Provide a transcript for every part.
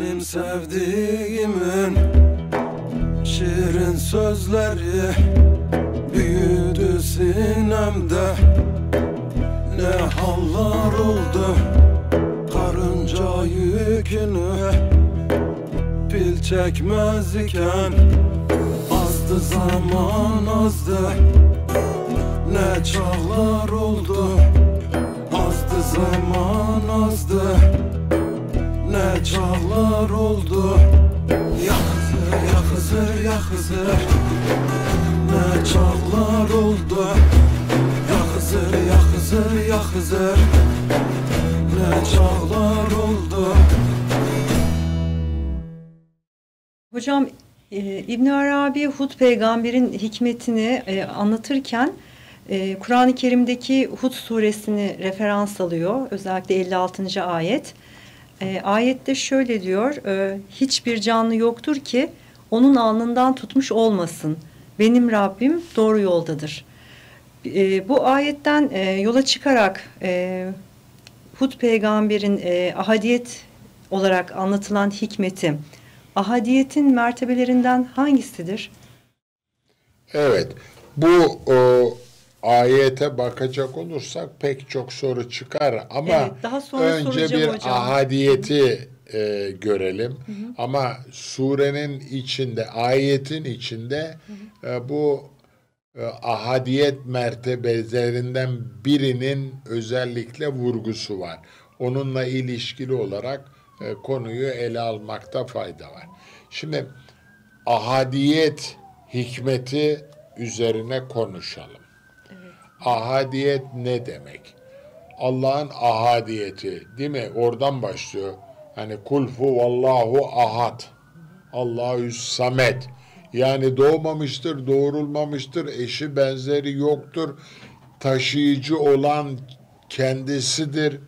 Benim sevdiğimin şirin sözleri Büyüdü sinemde Ne hallar oldu Karınca yükünü Pil çekmez iken Azdı zaman azdı Ne çağlar oldu Azdı zaman azdı ne çağlar oldu Ya Hızır ya Ne çağlar oldu Ya Hızır ya Ne çağlar oldu Hocam e, İbn Arabi Hud peygamberin hikmetini e, anlatırken e, Kur'an-ı Kerim'deki Hud suresini referans alıyor. Özellikle 56. ayet. E, ayette şöyle diyor, e, hiçbir canlı yoktur ki onun alnından tutmuş olmasın. Benim Rabbim doğru yoldadır. E, bu ayetten e, yola çıkarak e, Hud peygamberin e, ahadiyet olarak anlatılan hikmeti, ahadiyetin mertebelerinden hangisidir? Evet, bu o, ayete bakacak olursak pek çok soru çıkar ama evet, daha sonra önce bir hocam. ahadiyeti e, görelim. Hı hı. Ama surenin içinde, ayetin içinde hı hı. E, bu e, ahadiyet mertebelerinden birinin özellikle vurgusu var. Onunla ilişkili olarak e, konuyu ele almakta fayda var. Şimdi ahadiyet hikmeti üzerine konuşalım. Ahadiyet ne demek? Allah'ın ahadiyeti değil mi? Oradan başlıyor. Hani kulfu vallahu ahad. Allahü samet. Yani doğmamıştır, doğurulmamıştır, eşi benzeri yoktur. Taşıyıcı olan kendisidir.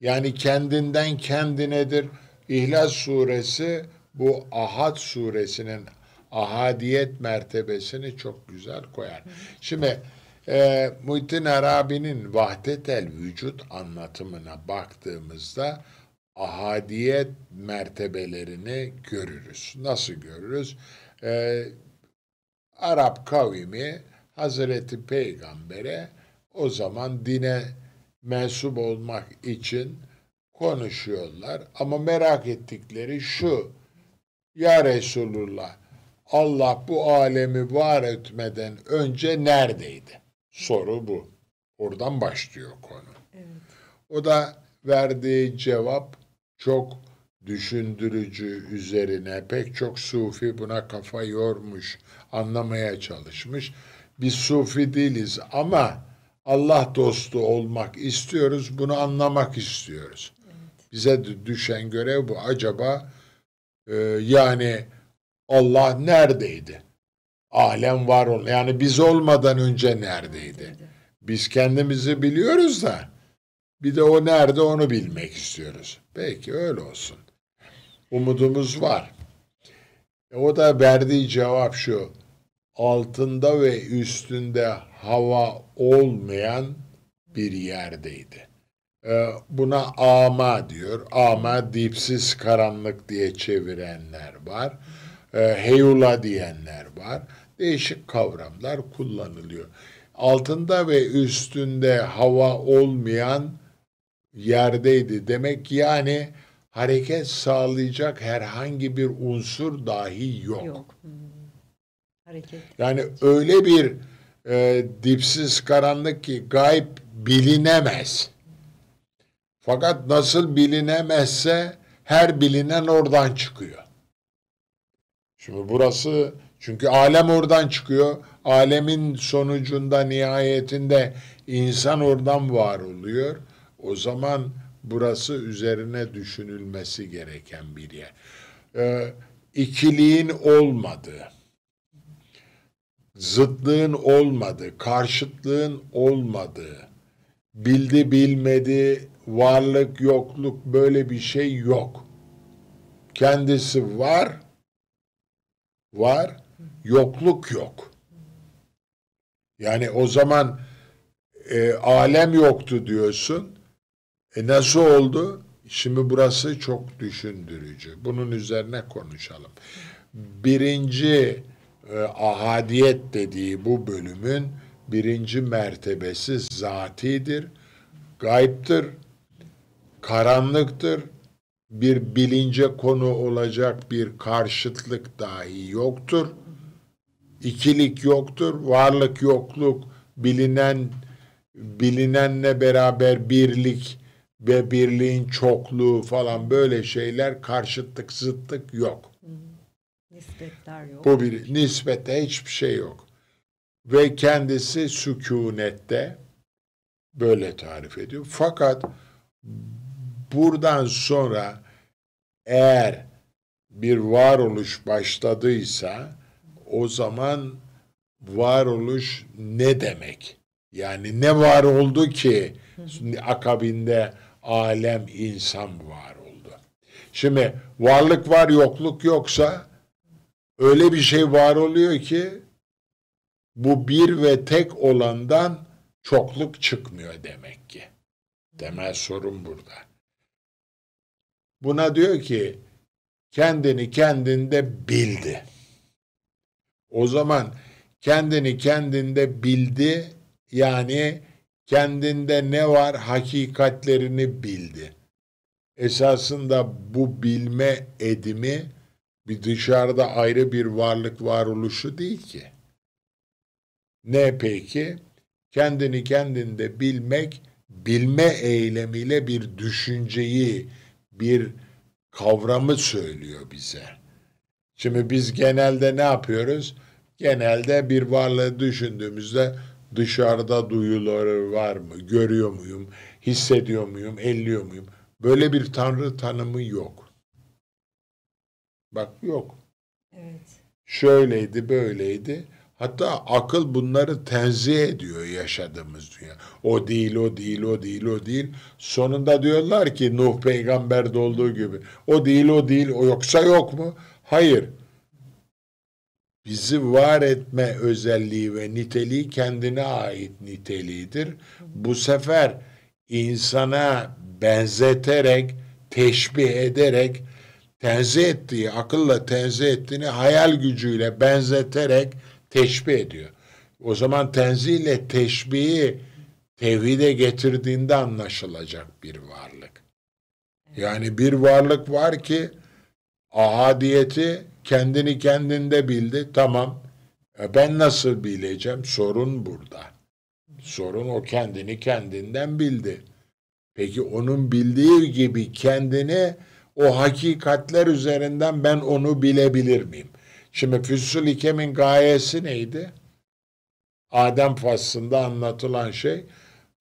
Yani kendinden kendinedir. İhlas suresi bu Ahad suresinin ahadiyet mertebesini çok güzel koyar. Şimdi e, Muhittin Arabi'nin Vahdet el Vücut anlatımına baktığımızda ahadiyet mertebelerini görürüz. Nasıl görürüz? E, Arap kavimi Hazreti Peygamber'e o zaman dine mensup olmak için konuşuyorlar. Ama merak ettikleri şu. Ya Resulullah Allah bu alemi var etmeden önce neredeydi? Soru bu. Oradan başlıyor konu. Evet. O da verdiği cevap çok düşündürücü üzerine. Pek çok sufi buna kafa yormuş, anlamaya çalışmış. Biz sufi değiliz ama Allah dostu olmak istiyoruz, bunu anlamak istiyoruz. Evet. Bize düşen görev bu. Acaba e, yani Allah neredeydi? alem var ol. Yani biz olmadan önce neredeydi? Biz kendimizi biliyoruz da bir de o nerede onu bilmek istiyoruz. Peki öyle olsun. Umudumuz var. E, o da verdiği cevap şu. Altında ve üstünde hava olmayan bir yerdeydi. E, buna ama diyor. Ama dipsiz karanlık diye çevirenler var. E, heyula diyenler var değişik kavramlar kullanılıyor. Altında ve üstünde hava olmayan yerdeydi. Demek yani hareket sağlayacak herhangi bir unsur dahi yok. yok. Hmm. Hareket. Yani öyle bir e, dipsiz karanlık ki gayb bilinemez. Fakat nasıl bilinemezse her bilinen oradan çıkıyor. Şimdi burası çünkü alem oradan çıkıyor. Alemin sonucunda nihayetinde insan oradan var oluyor. O zaman burası üzerine düşünülmesi gereken bir yer. Ee, ikiliğin olmadığı, zıtlığın olmadığı, karşıtlığın olmadığı, bildi bilmedi, varlık yokluk böyle bir şey yok. Kendisi var, var yokluk yok. Yani o zaman e, alem yoktu diyorsun. E nasıl oldu? Şimdi burası çok düşündürücü. Bunun üzerine konuşalım. Birinci e, ahadiyet dediği bu bölümün birinci mertebesi zatidir, gayiptir, karanlıktır. Bir bilince konu olacak bir karşıtlık dahi yoktur ikilik yoktur. Varlık yokluk bilinen bilinenle beraber birlik ve birliğin çokluğu falan böyle şeyler karşıtlık zıttık yok. Nispetler yok. Bu bir nispete hiçbir şey yok. Ve kendisi sükunette böyle tarif ediyor. Fakat buradan sonra eğer bir varoluş başladıysa o zaman varoluş ne demek? Yani ne var oldu ki akabinde alem insan var oldu. Şimdi varlık var yokluk yoksa öyle bir şey var oluyor ki bu bir ve tek olandan çokluk çıkmıyor demek ki. Temel sorun burada. Buna diyor ki kendini kendinde bildi. O zaman kendini kendinde bildi yani kendinde ne var hakikatlerini bildi. Esasında bu bilme edimi bir dışarıda ayrı bir varlık varoluşu değil ki. Ne peki? Kendini kendinde bilmek, bilme eylemiyle bir düşünceyi, bir kavramı söylüyor bize. Şimdi biz genelde ne yapıyoruz? Genelde bir varlığı düşündüğümüzde dışarıda duyuları var mı? Görüyor muyum? Hissediyor muyum? Elliyor muyum? Böyle bir tanrı tanımı yok. Bak yok. Evet. Şöyleydi, böyleydi. Hatta akıl bunları tenzih ediyor yaşadığımız dünya. O değil, o değil, o değil, o değil. Sonunda diyorlar ki Nuh peygamberde olduğu gibi. O değil, o değil, o yoksa yok mu? Hayır. Hayır bizi var etme özelliği ve niteliği kendine ait niteliğidir. Bu sefer insana benzeterek, teşbih ederek, tenzih ettiği, akılla tenzih ettiğini hayal gücüyle benzeterek teşbih ediyor. O zaman tenzih ile teşbihi tevhide getirdiğinde anlaşılacak bir varlık. Yani bir varlık var ki ahadiyeti Kendini kendinde bildi. Tamam. E, ben nasıl bileceğim? Sorun burada. Sorun o kendini kendinden bildi. Peki onun bildiği gibi kendini o hakikatler üzerinden ben onu bilebilir miyim? Şimdi Füsul İkem'in gayesi neydi? Adem faslında anlatılan şey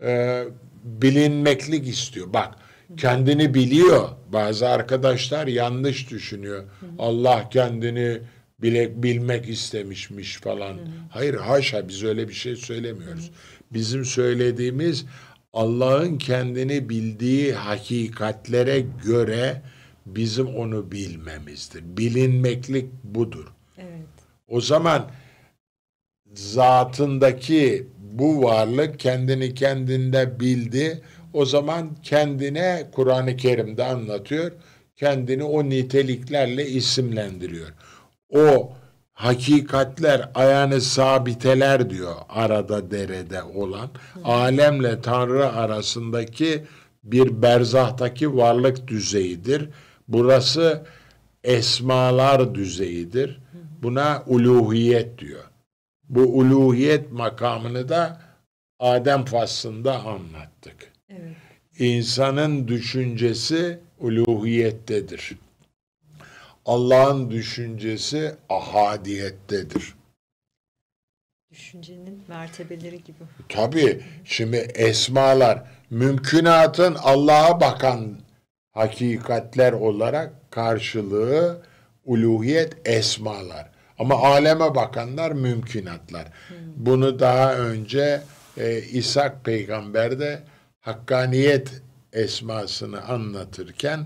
e, bilinmeklik istiyor. Bak kendini biliyor. Bazı arkadaşlar yanlış düşünüyor. Hı hı. Allah kendini bile, bilmek istemişmiş falan. Hı hı. Hayır haşa biz öyle bir şey söylemiyoruz. Hı hı. Bizim söylediğimiz Allah'ın kendini bildiği hakikatlere göre bizim onu bilmemizdir. Bilinmeklik budur. Evet. O zaman zatındaki bu varlık kendini kendinde bildi o zaman kendine Kur'an-ı Kerim'de anlatıyor. Kendini o niteliklerle isimlendiriyor. O hakikatler ayağını sabiteler diyor arada derede olan alemle Tanrı arasındaki bir berzahtaki varlık düzeyidir. Burası esmalar düzeyidir. Buna uluhiyet diyor. Bu uluhiyet makamını da Adem faslında anlattık insanın düşüncesi uluhiyettedir. Allah'ın düşüncesi ahadiyettedir. Düşüncenin mertebeleri gibi. Tabii şimdi esmalar mümkünatın Allah'a bakan hakikatler olarak karşılığı uluhiyet esmalar. Ama aleme bakanlar mümkünatlar. Hmm. Bunu daha önce e, İshak peygamber de hakkaniyet esmasını anlatırken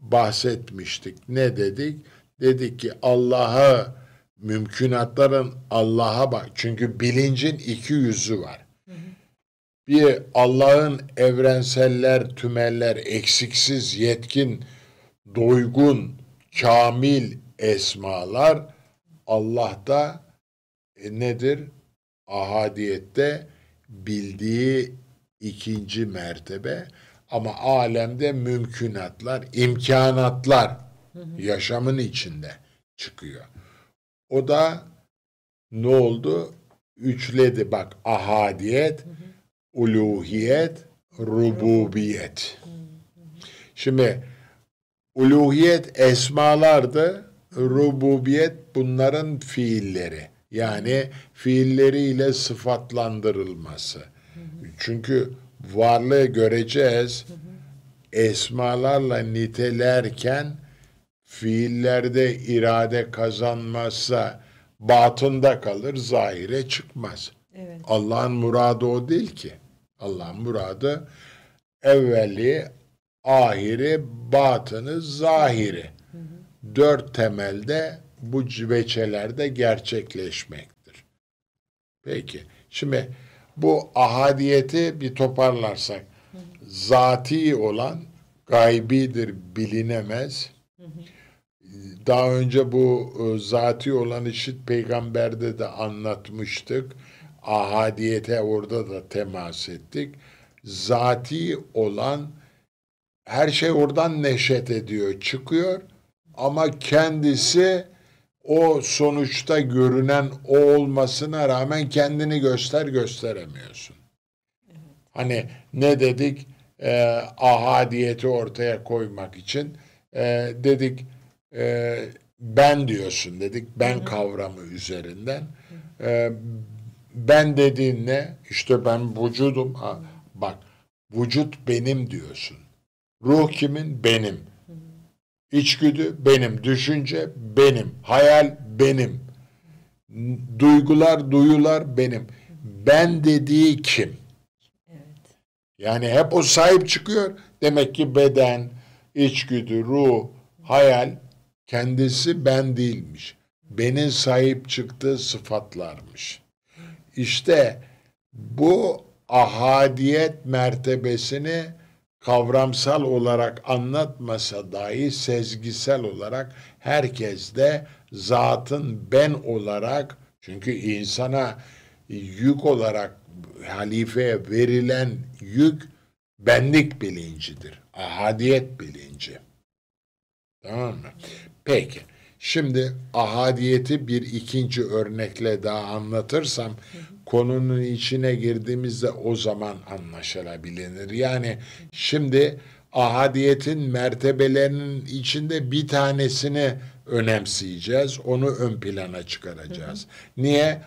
bahsetmiştik. Ne dedik? Dedik ki Allah'a mümkünatların Allah'a bak. Çünkü bilincin iki yüzü var. Bir Allah'ın evrenseller, tümeller, eksiksiz, yetkin, doygun, kamil esmalar Allah'ta e, nedir? Ahadiyette bildiği ikinci mertebe ama alemde mümkünatlar, imkanatlar yaşamın içinde çıkıyor. O da ne oldu? Üçledi bak ahadiyet, uluhiyet, rububiyet. Şimdi uluhiyet esmalardı, rububiyet bunların fiilleri. Yani fiilleriyle sıfatlandırılması. Çünkü varlığı göreceğiz. Hı hı. Esmalarla nitelerken fiillerde irade kazanmazsa batında kalır, zahire çıkmaz. Evet. Allah'ın muradı o değil ki. Allah'ın muradı evveli, ahiri, batını, zahiri. Hı hı. Dört temelde bu cüveçelerde gerçekleşmektir. Peki. Şimdi bu ahadiyeti bir toparlarsak hı zati olan gaybidir bilinemez. Daha önce bu e, zati olan işit peygamberde de anlatmıştık. Ahadiyete orada da temas ettik. Zati olan her şey oradan neşet ediyor, çıkıyor ama kendisi o sonuçta görünen o olmasına rağmen kendini göster gösteremiyorsun. Evet. Hani ne dedik? E, ahadiyeti ortaya koymak için e, dedik e, ben diyorsun dedik ben Hı -hı. kavramı üzerinden e, ben dediğin ne? İşte ben vücudum. Ha, bak vücut benim diyorsun. Ruh kimin? Benim. İçgüdü benim, düşünce benim, hayal benim, duygular, duyular benim. Ben dediği kim? Evet. Yani hep o sahip çıkıyor. Demek ki beden, içgüdü, ruh, hayal kendisi ben değilmiş. Benim sahip çıktığı sıfatlarmış. İşte bu ahadiyet mertebesini kavramsal olarak anlatmasa dahi sezgisel olarak herkes de zatın ben olarak çünkü insana yük olarak halifeye verilen yük benlik bilincidir. Ahadiyet bilinci. Tamam mı? Peki. Şimdi ahadiyeti bir ikinci örnekle daha anlatırsam konunun içine girdiğimizde o zaman anlaşılabilir. Yani şimdi ahadiyetin mertebelerinin içinde bir tanesini önemseyeceğiz. Onu ön plana çıkaracağız. Hı hı. Niye?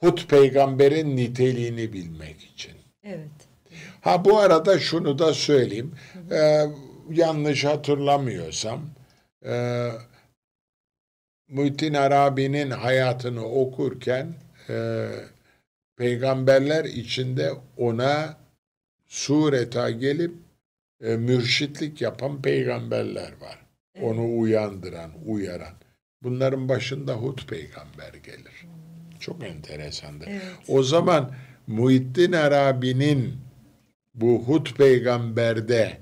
Hut peygamberin niteliğini bilmek için. Evet. Ha bu arada şunu da söyleyeyim. Hı hı. Ee, yanlış hatırlamıyorsam e, Muhittin Arabi'nin hayatını okurken e, peygamberler içinde ona sureta gelip e, mürşitlik yapan peygamberler var. Evet. Onu uyandıran, uyaran. Bunların başında Hud peygamber gelir. Çok enteresandır. Evet. O zaman Muhittin Arabi'nin bu Hud peygamberde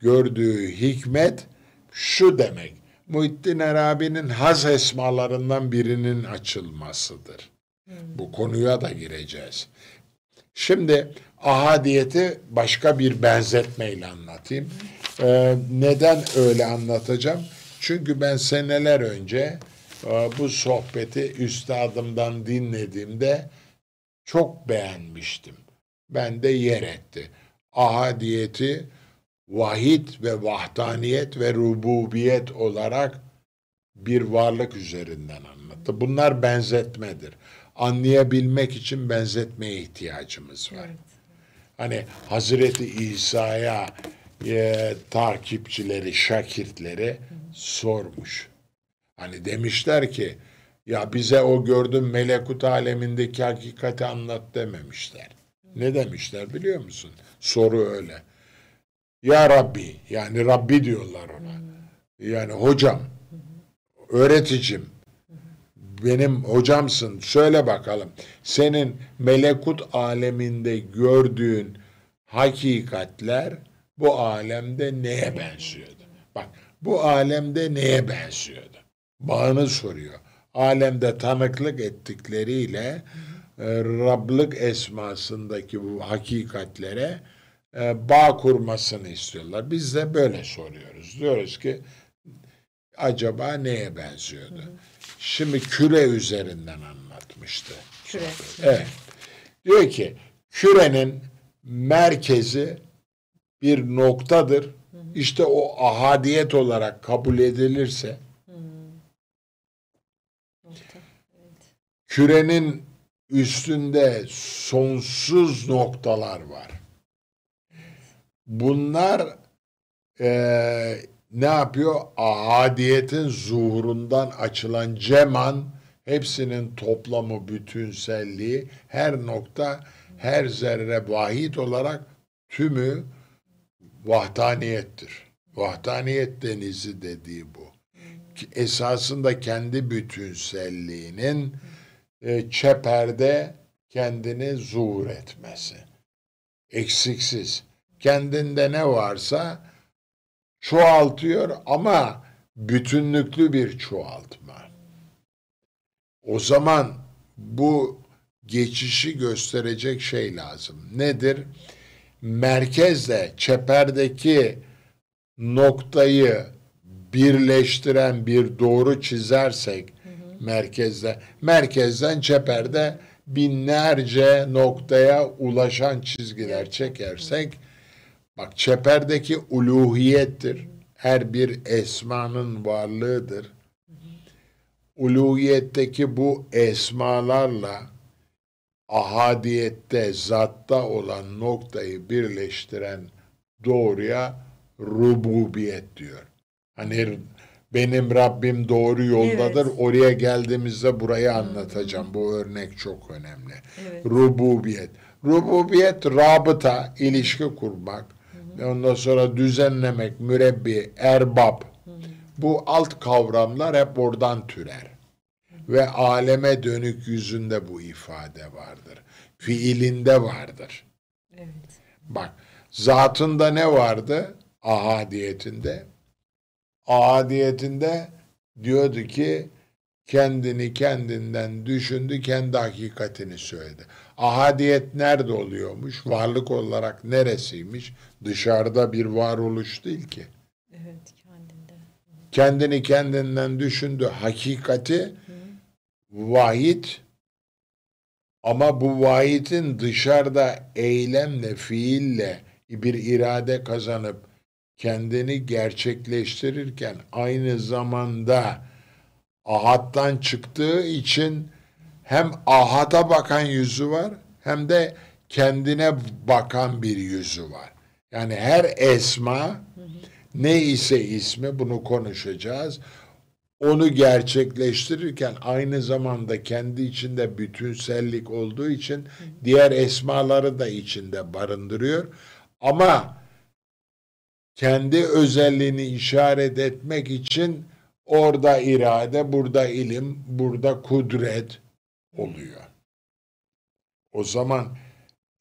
gördüğü hikmet şu demek. Muhittin Arabi'nin haz esmalarından birinin açılmasıdır. Hmm. Bu konuya da gireceğiz. Şimdi ahadiyeti başka bir benzetmeyle anlatayım. Hmm. Ee, neden öyle anlatacağım? Çünkü ben seneler önce e, bu sohbeti üstadımdan dinlediğimde çok beğenmiştim. Ben de yer etti. Ahadiyeti vahid ve vahdaniyet ve rububiyet olarak bir varlık üzerinden anlattı. Bunlar benzetmedir anlayabilmek için benzetmeye ihtiyacımız var. Evet. Hani Hazreti İsa'ya e, takipçileri, şakirtleri Hı. sormuş. Hani demişler ki ya bize o gördüğün melekut alemindeki hakikati anlat dememişler. Ne demişler biliyor musun? Soru öyle. Ya Rabbi yani Rabbi diyorlar ona. Hı. Hmm. Yani hocam, öğreticim benim hocamsın söyle bakalım senin melekut aleminde gördüğün hakikatler bu alemde neye benziyordu? Bak bu alemde neye benziyordu? Bağını soruyor. Alemde tanıklık ettikleriyle e, Rablık esmasındaki bu hakikatlere e, bağ kurmasını istiyorlar. Biz de böyle soruyoruz. Diyoruz ki acaba neye benziyordu? Hı hı. Şimdi küre üzerinden anlatmıştı. Küre. Evet. Diyor ki kürenin merkezi bir noktadır. İşte o ahadiyet olarak kabul edilirse kürenin üstünde sonsuz noktalar var. Bunlar e, ne yapıyor? Ahadiyetin zuhurundan açılan ceman hepsinin toplamı bütünselliği her nokta her zerre vahid olarak tümü vahdaniyettir. Vahdaniyet denizi dediği bu. Esasında kendi bütünselliğinin e, çeperde kendini zuhur etmesi. Eksiksiz. Kendinde ne varsa çoğaltıyor ama bütünlüklü bir çoğaltma. O zaman bu geçişi gösterecek şey lazım. Nedir? Merkezle çeperdeki noktayı birleştiren bir doğru çizersek hı hı. merkezde, merkezden çeperde binlerce noktaya ulaşan çizgiler çekersek hı Bak çeperdeki uluhiyettir. Her bir esmanın varlığıdır. Uluhiyetteki bu esmalarla ahadiyette, zatta olan noktayı birleştiren doğruya rububiyet diyor. Hani benim Rabbim doğru yoldadır. Evet. Oraya geldiğimizde burayı anlatacağım. Bu örnek çok önemli. Evet. Rububiyet. Rububiyet rabıta, ilişki kurmak ondan sonra düzenlemek, mürebbi, erbab. Bu alt kavramlar hep oradan türer. Ve aleme dönük yüzünde bu ifade vardır. Fiilinde vardır. Evet. Bak, zatında ne vardı? Ahadiyetinde. Ahadiyetinde diyordu ki kendini kendinden düşündü, kendi hakikatini söyledi. Ahadiyet nerede oluyormuş? Varlık olarak neresiymiş? Dışarıda bir varoluş değil ki. Evet, kendinde. Kendini kendinden düşündü, hakikati Hı. ama bu vahidin dışarıda eylemle, fiille bir irade kazanıp kendini gerçekleştirirken aynı zamanda Ahattan çıktığı için hem ahata bakan yüzü var hem de kendine bakan bir yüzü var. Yani her esma ne ise ismi bunu konuşacağız. Onu gerçekleştirirken aynı zamanda kendi içinde bütünsellik olduğu için diğer esmaları da içinde barındırıyor. Ama kendi özelliğini işaret etmek için Orada irade, burada ilim, burada kudret oluyor. O zaman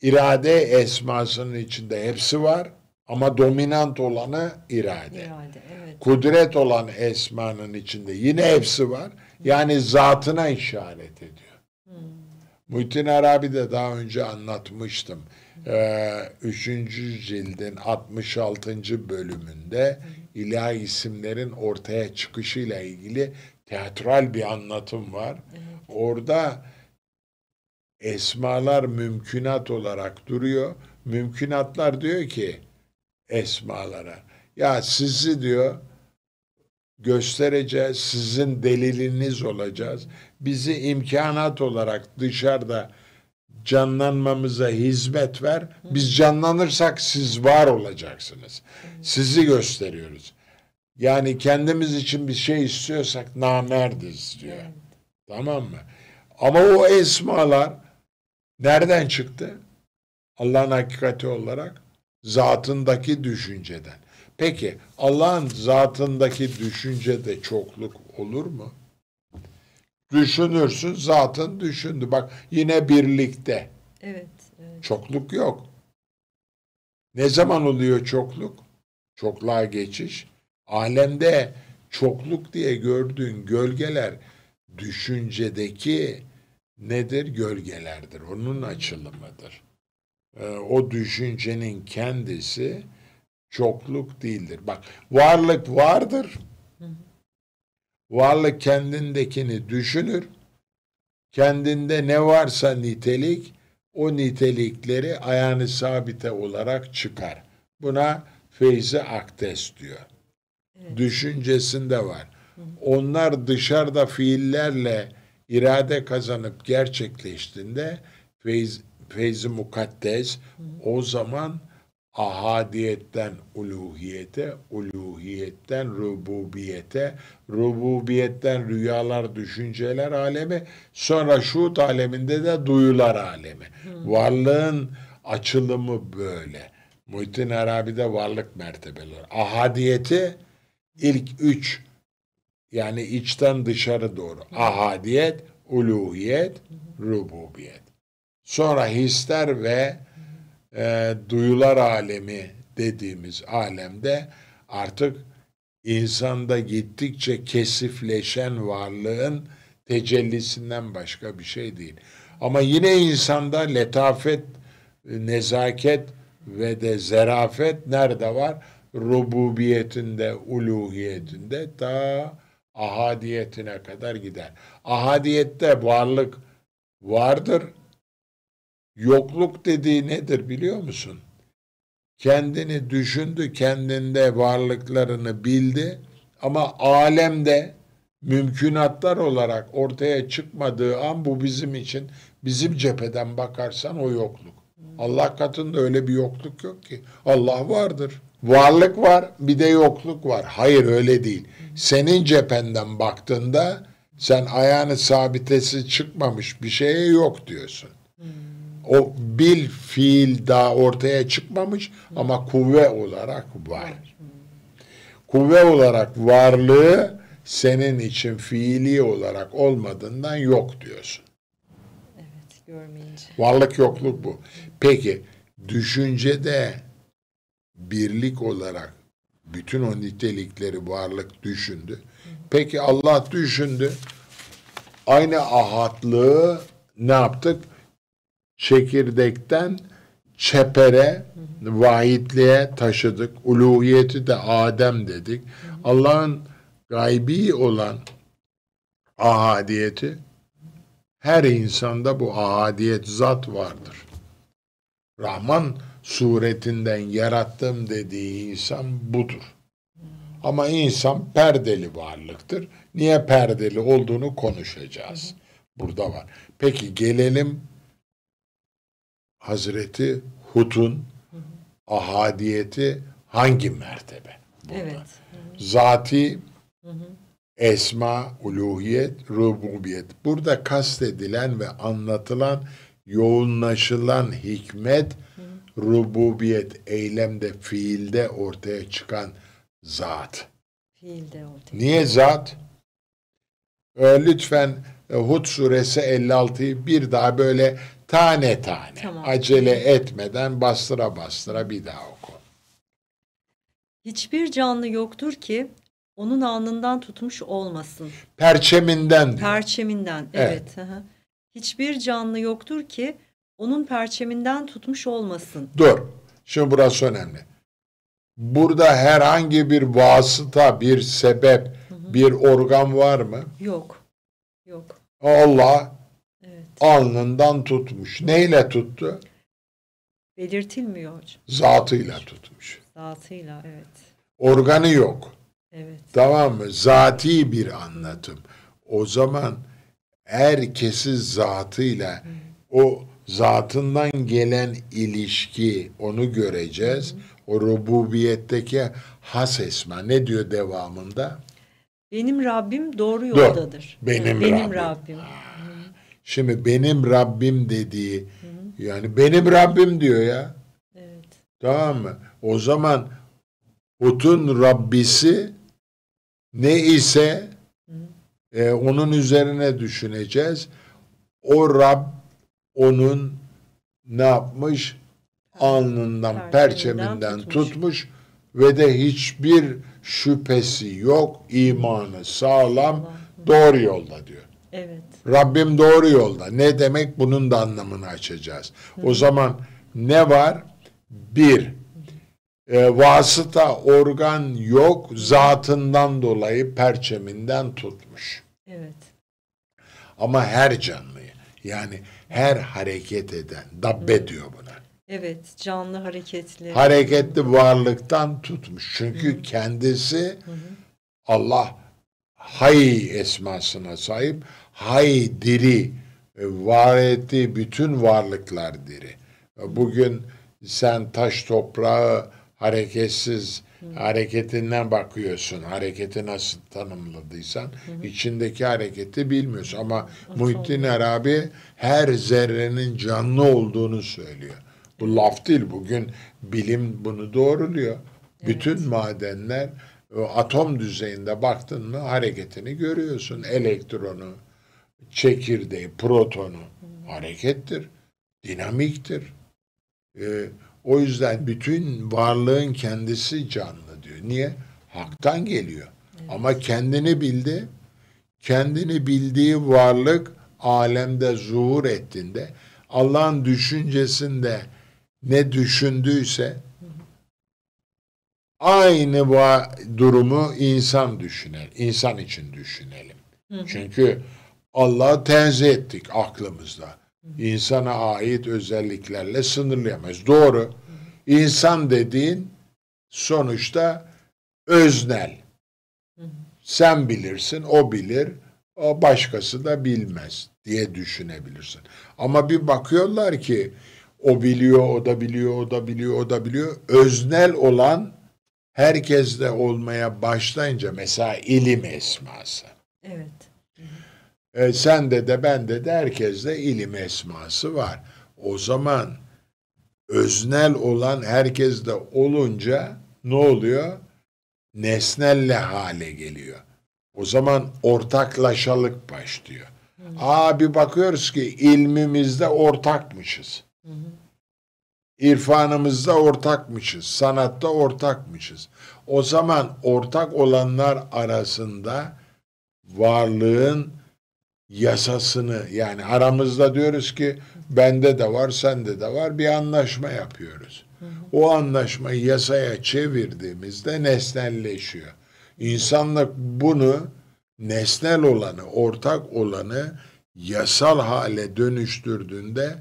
irade esmasının içinde hepsi var ama dominant olanı irade. irade evet. Kudret olan esmanın içinde yine hepsi var. Yani zatına işaret ediyor. Hmm. Muhittin Arabi de daha önce anlatmıştım. Hmm. Ee, üçüncü cildin 66. bölümünde ilahi isimlerin ortaya çıkışıyla ilgili teatral bir anlatım var. Evet. Orada esmalar mümkünat olarak duruyor. Mümkünatlar diyor ki esmalara ya sizi diyor göstereceğiz, sizin deliliniz olacağız. Bizi imkanat olarak dışarıda canlanmamıza hizmet ver. Biz canlanırsak siz var olacaksınız. Sizi gösteriyoruz. Yani kendimiz için bir şey istiyorsak namerdiz diyor. Tamam mı? Ama o esmalar nereden çıktı? Allah'ın hakikati olarak zatındaki düşünceden. Peki Allah'ın zatındaki düşüncede çokluk olur mu? Düşünürsün zaten düşündü. Bak yine birlikte. Evet, evet. Çokluk yok. Ne zaman oluyor çokluk? Çokluğa geçiş. Alemde çokluk diye gördüğün gölgeler düşüncedeki nedir? Gölgelerdir. Onun açılımıdır. Ee, o düşüncenin kendisi çokluk değildir. Bak varlık vardır. Varlık kendindekini düşünür. Kendinde ne varsa nitelik o nitelikleri ayağını sabite olarak çıkar. Buna feyzi aktes diyor. Evet. Düşüncesinde var. Onlar dışarıda fiillerle irade kazanıp gerçekleştiğinde feyz, mukaddes Hı. o zaman ahadiyetten uluhiyete, uluhiyetten rububiyete, rububiyetten rüyalar, düşünceler alemi, sonra şu aleminde de duyular alemi. Hmm. Varlığın açılımı böyle. Muhittin Arabi'de varlık mertebeleri. Ahadiyeti ilk üç yani içten dışarı doğru. Ahadiyet, uluhiyet, rububiyet. Sonra hisler ve e, duyular alemi dediğimiz alemde artık insanda gittikçe kesifleşen varlığın tecellisinden başka bir şey değil. Ama yine insanda letafet, e, nezaket ve de zerafet nerede var? Rububiyetinde, uluhiyetinde ta ahadiyetine kadar gider. Ahadiyette varlık vardır Yokluk dediği nedir biliyor musun? Kendini düşündü, kendinde varlıklarını bildi ama alemde mümkünatlar olarak ortaya çıkmadığı an bu bizim için bizim cepheden bakarsan o yokluk. Allah katında öyle bir yokluk yok ki. Allah vardır. Varlık var bir de yokluk var. Hayır öyle değil. Senin cephenden baktığında sen ayağını sabitesi çıkmamış bir şeye yok diyorsun. Hmm o bil fiil daha ortaya çıkmamış ama kuvve olarak var. Kuvve olarak varlığı senin için fiili olarak olmadığından yok diyorsun. Evet, görmeyince. Varlık yokluk bu. Peki düşüncede birlik olarak bütün o nitelikleri varlık düşündü. Peki Allah düşündü. Aynı ahatlığı ne yaptık? çekirdekten çepere, vahidliğe taşıdık. Uluhiyeti de Adem dedik. Allah'ın gaybi olan ahadiyeti her insanda bu ahadiyet zat vardır. Rahman suretinden yarattım dediği insan budur. Ama insan perdeli varlıktır. Niye perdeli olduğunu konuşacağız. Burada var. Peki gelelim Hazreti Hud'un ahadiyeti hangi mertebe? Burada. Evet. Hı. Zati, hı hı. esma, uluhiyet, rububiyet. Burada kastedilen ve anlatılan, yoğunlaşılan hikmet, hı. rububiyet, eylemde, fiilde ortaya çıkan zat. Fiilde ortaya. Niye zat? Ee, lütfen e, Hud suresi 56'yı bir daha böyle Tane tane. Tamam. Acele etmeden bastıra bastıra bir daha oku. Hiçbir canlı yoktur ki onun alnından tutmuş olmasın. Perçeminden. Diyor. Perçeminden evet. evet. Hiçbir canlı yoktur ki onun perçeminden tutmuş olmasın. Dur. Şimdi burası önemli. Burada herhangi bir vasıta, bir sebep, hı hı. bir organ var mı? Yok. Yok. Allah alnından tutmuş. Neyle tuttu? Belirtilmiyor hocam. Zatıyla tutmuş. Zatıyla evet. Organı yok. Evet. Tamam mı? Zati bir anlatım. O zaman herkesi zatıyla hmm. o zatından gelen ilişki onu göreceğiz. Hmm. O rububiyetteki has esma ne diyor devamında? Benim Rabbim doğru yoldadır. Benim, benim Rabbim. Rabbim. Şimdi benim Rabbim dediği Hı-hı. yani benim Rabbim diyor ya. Evet. Tamam mı? O zaman otun Rabbisi ne ise e, onun üzerine düşüneceğiz. O Rab onun ne yapmış? Alnından, perçeminden tutmuş. tutmuş ve de hiçbir şüphesi yok. imanı sağlam, hı doğru yolda diyor. Evet. Rabbim doğru yolda. Ne demek bunun da anlamını açacağız. O zaman ne var? Bir, e, vasıta, organ yok, zatından dolayı perçeminden tutmuş. Evet. Ama her canlıyı, yani her hareket eden, dabbe Hı. diyor buna. Evet, canlı hareketli. Hareketli varlıktan tutmuş. Çünkü Hı. kendisi Hı. Allah hay esmasına sahip hay diri, e, var ettiği bütün varlıklar diri. E, bugün sen taş toprağı hareketsiz, hareketinden bakıyorsun. Hareketi nasıl tanımladıysan Hı. içindeki hareketi bilmiyorsun. Ama Hı. Muhittin Arabi her zerrenin canlı olduğunu söylüyor. Bu laf değil. Bugün bilim bunu doğruluyor. Evet. Bütün madenler e, atom düzeyinde baktın mı hareketini görüyorsun. Elektronu, çekirdeği, protonu harekettir, dinamiktir. E, o yüzden bütün varlığın kendisi canlı diyor. Niye? Hak'tan geliyor. Evet. Ama kendini bildi. Kendini bildiği varlık alemde zuhur ettiğinde Allah'ın düşüncesinde ne düşündüyse aynı va durumu insan düşünelim. insan için düşünelim. Hı hı. Çünkü Allah'ı tenzih ettik aklımızda. İnsana ait özelliklerle sınırlayamayız. Doğru. İnsan dediğin sonuçta öznel. Sen bilirsin, o bilir, o başkası da bilmez diye düşünebilirsin. Ama bir bakıyorlar ki o biliyor, o da biliyor, o da biliyor, o da biliyor. Öznel olan herkeste olmaya başlayınca mesela ilim esması. Evet. E, sende de bende de herkeste ilim esması var. O zaman öznel olan herkeste olunca ne oluyor? Nesnelle hale geliyor. O zaman ortaklaşalık başlıyor. Hı hı. Aa bir bakıyoruz ki ilmimizde ortakmışız. Hı hı. İrfanımızda ortakmışız, sanatta ortakmışız. O zaman ortak olanlar arasında varlığın yasasını yani aramızda diyoruz ki bende de var sende de var bir anlaşma yapıyoruz. O anlaşmayı yasaya çevirdiğimizde nesnelleşiyor. İnsanlık bunu nesnel olanı, ortak olanı yasal hale dönüştürdüğünde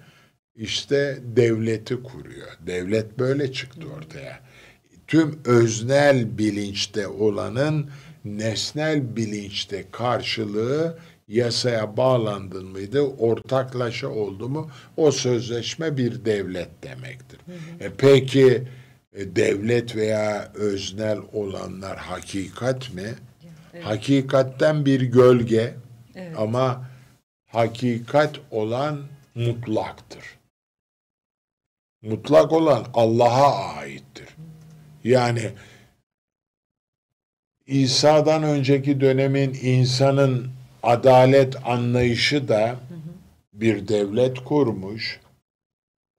işte devleti kuruyor. Devlet böyle çıktı ortaya. Tüm öznel bilinçte olanın nesnel bilinçte karşılığı yasaya bağlandın mıydı, ortaklaşa oldu mu o sözleşme bir devlet demektir. Hı hı. E peki e, devlet veya öznel olanlar hakikat mi? Evet. Hakikatten bir gölge evet. ama hakikat olan mutlaktır. Mutlak olan Allah'a aittir. Yani İsa'dan önceki dönemin insanın adalet anlayışı da bir devlet kurmuş.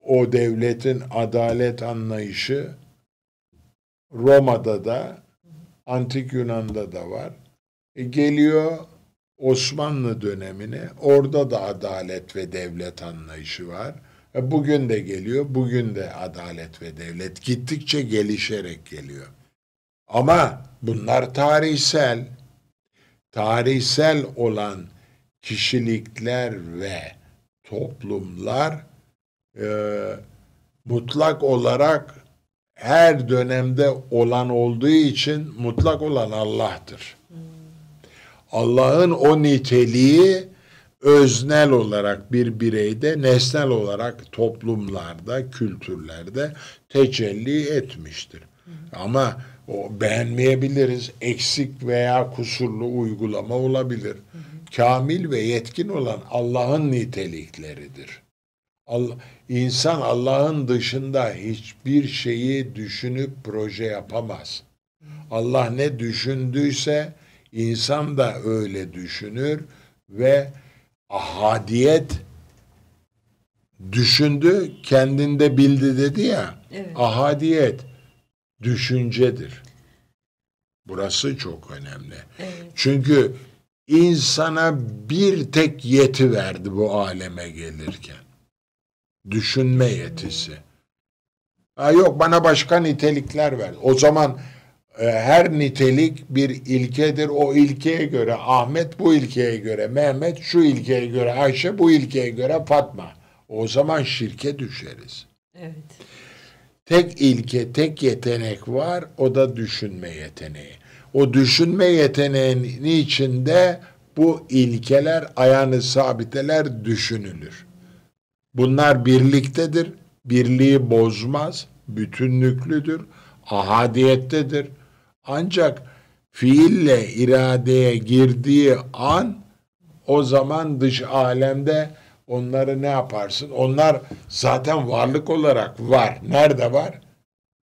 O devletin adalet anlayışı Roma'da da Antik Yunan'da da var. E geliyor Osmanlı dönemine. Orada da adalet ve devlet anlayışı var. E bugün de geliyor. Bugün de adalet ve devlet gittikçe gelişerek geliyor. Ama bunlar tarihsel tarihsel olan kişilikler ve toplumlar e, mutlak olarak her dönemde olan olduğu için mutlak olan Allah'tır. Allah'ın o niteliği öznel olarak bir bireyde, nesnel olarak toplumlarda, kültürlerde tecelli etmiştir. Hı hı. Ama o beğenmeyebiliriz. Eksik veya kusurlu uygulama olabilir. Hı hı. Kamil ve yetkin olan Allah'ın nitelikleridir. Allah, insan Allah'ın dışında hiçbir şeyi düşünüp proje yapamaz. Allah ne düşündüyse insan da öyle düşünür ve ahadiyet düşündü kendinde bildi dedi ya. Evet. Ahadiyet düşüncedir. Burası çok önemli. Evet. Çünkü insana bir tek yeti verdi bu aleme gelirken. Düşünme yetisi. Ha yok bana başka nitelikler verdi. O zaman e, her nitelik bir ilkedir. O ilkeye göre Ahmet bu ilkeye göre, Mehmet şu ilkeye göre, Ayşe bu ilkeye göre, Fatma. O zaman şirke düşeriz. Evet tek ilke, tek yetenek var. O da düşünme yeteneği. O düşünme yeteneğinin içinde bu ilkeler, ayağını sabiteler düşünülür. Bunlar birliktedir. Birliği bozmaz. Bütünlüklüdür. Ahadiyettedir. Ancak fiille iradeye girdiği an o zaman dış alemde Onları ne yaparsın? Onlar zaten varlık olarak var. Nerede var?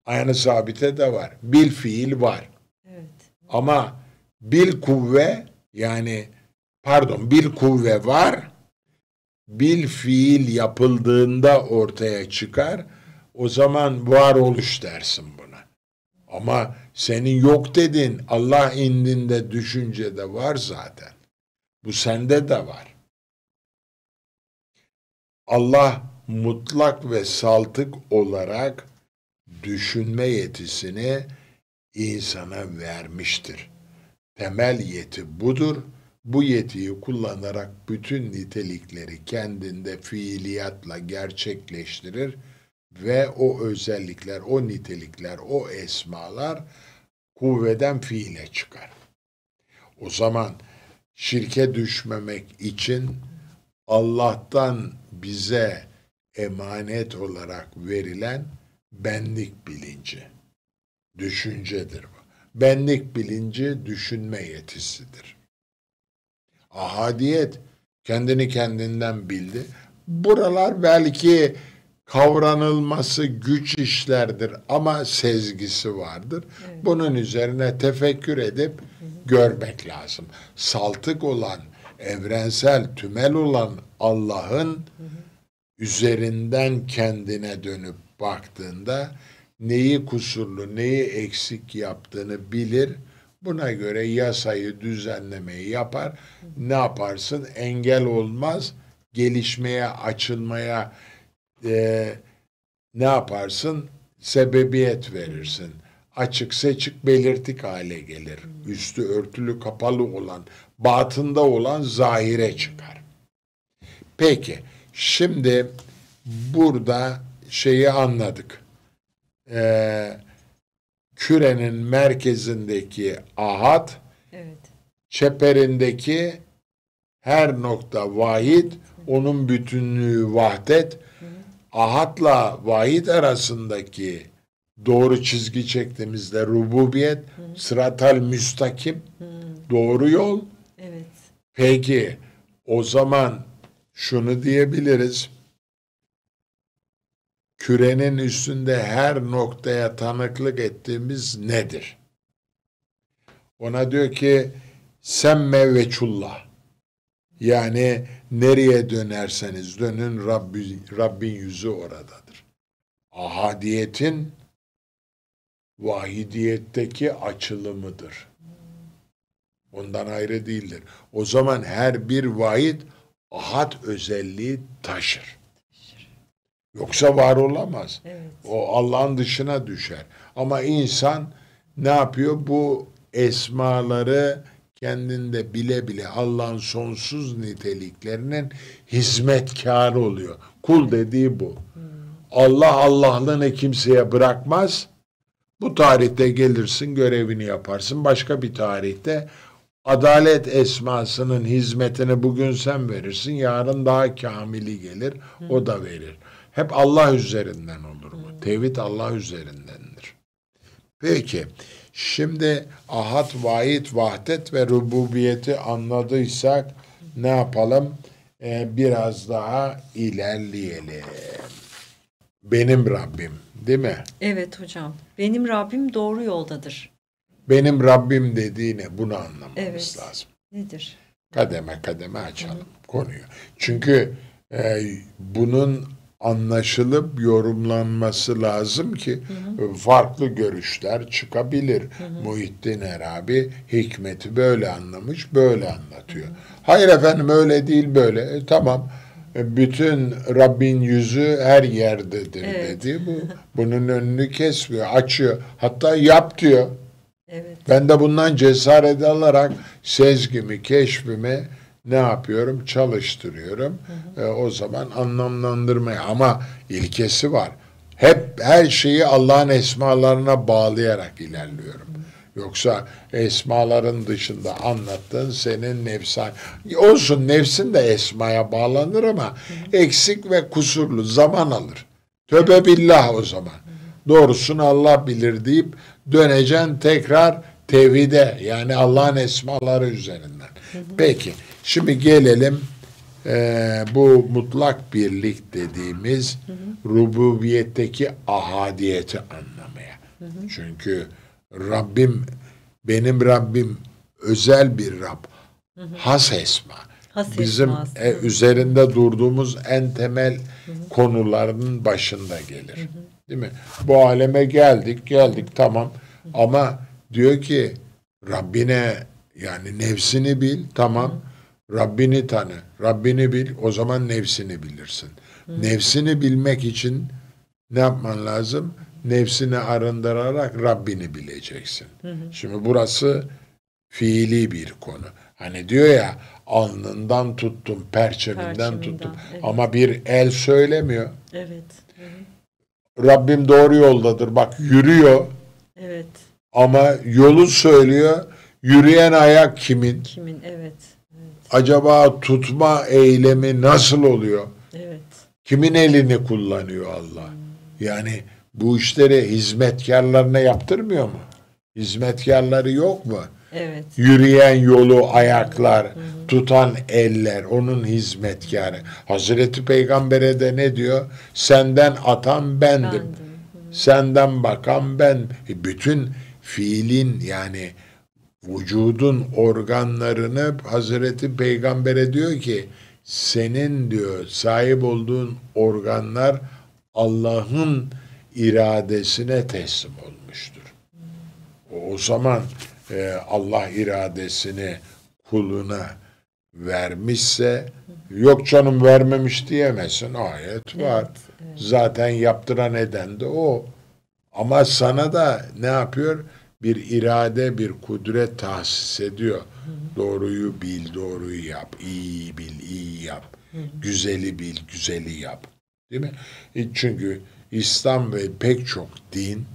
Aynı sabite de var. Bil fiil var. Evet. Ama bil kuvve yani pardon bil kuvve var. Bil fiil yapıldığında ortaya çıkar. O zaman varoluş dersin buna. Ama senin yok dedin Allah indinde düşünce de var zaten. Bu sende de var. Allah mutlak ve saltık olarak düşünme yetisini insana vermiştir. Temel yeti budur. Bu yetiyi kullanarak bütün nitelikleri kendinde fiiliyatla gerçekleştirir ve o özellikler, o nitelikler, o esmalar kuvveden fiile çıkar. O zaman şirke düşmemek için Allah'tan bize emanet olarak verilen benlik bilinci, düşüncedir bu. Benlik bilinci düşünme yetisidir. Ahadiyet kendini kendinden bildi. Buralar belki kavranılması güç işlerdir ama sezgisi vardır. Evet. Bunun üzerine tefekkür edip görmek lazım. Saltık olan evrensel, tümel olan Allah'ın üzerinden kendine dönüp baktığında neyi kusurlu, neyi eksik yaptığını bilir. Buna göre yasayı, düzenlemeyi yapar. Ne yaparsın? Engel olmaz. Gelişmeye, açılmaya e, ne yaparsın? Sebebiyet verirsin açık seçik belirtik hale gelir. Üstü örtülü kapalı olan, batında olan zahire çıkar. Peki, şimdi burada şeyi anladık. Ee, kürenin merkezindeki ahat, evet. çeperindeki her nokta vahid, onun bütünlüğü vahdet, ahatla vahid arasındaki doğru çizgi çektiğimizde rububiyet, Hı. sıratal müstakim, Hı. doğru yol. Evet. Peki o zaman şunu diyebiliriz. Kürenin üstünde her noktaya tanıklık ettiğimiz nedir? Ona diyor ki semme veçullah. Yani nereye dönerseniz dönün Rabbi, Rabbin yüzü oradadır. Ahadiyetin vahidiyetteki açılımıdır. Ondan ayrı değildir. O zaman her bir vahid ahad özelliği taşır. Yoksa var olamaz. Evet. O Allah'ın dışına düşer. Ama insan ne yapıyor? Bu esmaları kendinde bile bile Allah'ın sonsuz niteliklerinin hizmetkarı oluyor. Kul dediği bu. Hmm. Allah Allah'lığını kimseye bırakmaz. Bu tarihte gelirsin görevini yaparsın. Başka bir tarihte adalet esmasının hizmetini bugün sen verirsin. Yarın daha kamili gelir. Hı. O da verir. Hep Allah üzerinden olur mu? Tevhid Allah üzerindendir. Peki. Şimdi ahad, vaid, vahdet ve rububiyeti anladıysak ne yapalım? Ee, biraz daha ilerleyelim. Benim Rabbim. Değil mi? Evet hocam. Benim Rabbim doğru yoldadır. Benim Rabbim dediğine bunu anlamamız evet. lazım. Nedir? Kademe kademe açalım Hı. konuyu. Çünkü e, bunun anlaşılıp yorumlanması lazım ki hı hı. E, farklı görüşler çıkabilir. Hı hı. Muhittin Erabi hikmeti böyle anlamış, böyle anlatıyor. Hı hı. Hayır efendim öyle değil böyle. E, tamam. E, bütün Rabbin yüzü her yerdedir evet. dedi. Bu bunun önünü kesmiyor, açıyor. Hatta yap diyor. Evet. Ben de bundan cesaret alarak sezgimi, keşfimi ne yapıyorum? Çalıştırıyorum. Hı hı. E, o zaman anlamlandırmaya ama ilkesi var. Hep her şeyi Allah'ın esmalarına bağlayarak ilerliyorum. Yoksa esmaların dışında anlattığın senin nefsin Olsun nefsin de esmaya bağlanır ama eksik ve kusurlu zaman alır. Töbe billah o zaman. Hı. Doğrusunu Allah bilir deyip döneceksin tekrar tevhide yani Allah'ın esmaları üzerinden. Peki şimdi gelelim e, bu mutlak birlik dediğimiz rububiyetteki ahadiyeti anlamaya. Çünkü Rabbim benim Rabbim özel bir Rab. Hı hı. Has esma. Has Bizim esması. e, üzerinde durduğumuz en temel hı hı. konuların başında gelir. Hı hı. Değil mi? Bu aleme geldik, geldik tamam. Hı hı. Ama diyor ki Rabbine yani nefsini bil tamam. Hı hı. Rabbini tanı. Rabbini bil o zaman nefsini bilirsin. Hı hı. Nefsini bilmek için ne yapman lazım? nefsini arındırarak Rabbini bileceksin. Hı hı. Şimdi burası fiili bir konu. Hani diyor ya alnından tuttum, perçeminden, perçeminden tuttum. Evet. Ama bir el söylemiyor. Evet. Rabbim doğru yoldadır. Bak yürüyor. Evet. Ama yolu söylüyor. Yürüyen ayak kimin? Kimin? Evet. evet. Acaba tutma eylemi nasıl oluyor? Evet. Kimin elini kullanıyor Allah? Hmm. Yani bu işleri hizmetkarlarına yaptırmıyor mu? Hizmetkarları yok mu? Evet. Yürüyen yolu ayaklar, Hı -hı. tutan eller onun hizmetkarı. Hazreti Peygamber'e de ne diyor? Senden atan bendim. bendim. Senden bakan ben. E, bütün fiilin yani vücudun organlarını Hazreti Peygamber'e diyor ki senin diyor sahip olduğun organlar Allah'ın iradesine teslim olmuştur. O zaman e, Allah iradesini kuluna vermişse yok canım vermemiş diyemezsin. Ayet var. Evet, evet. Zaten yaptıran eden de o. Ama sana da ne yapıyor? Bir irade, bir kudret tahsis ediyor. Hı hı. Doğruyu bil, doğruyu yap. İyi bil, iyi yap. Hı hı. Güzeli bil, güzeli yap. Değil mi? E çünkü İslam ve pek çok din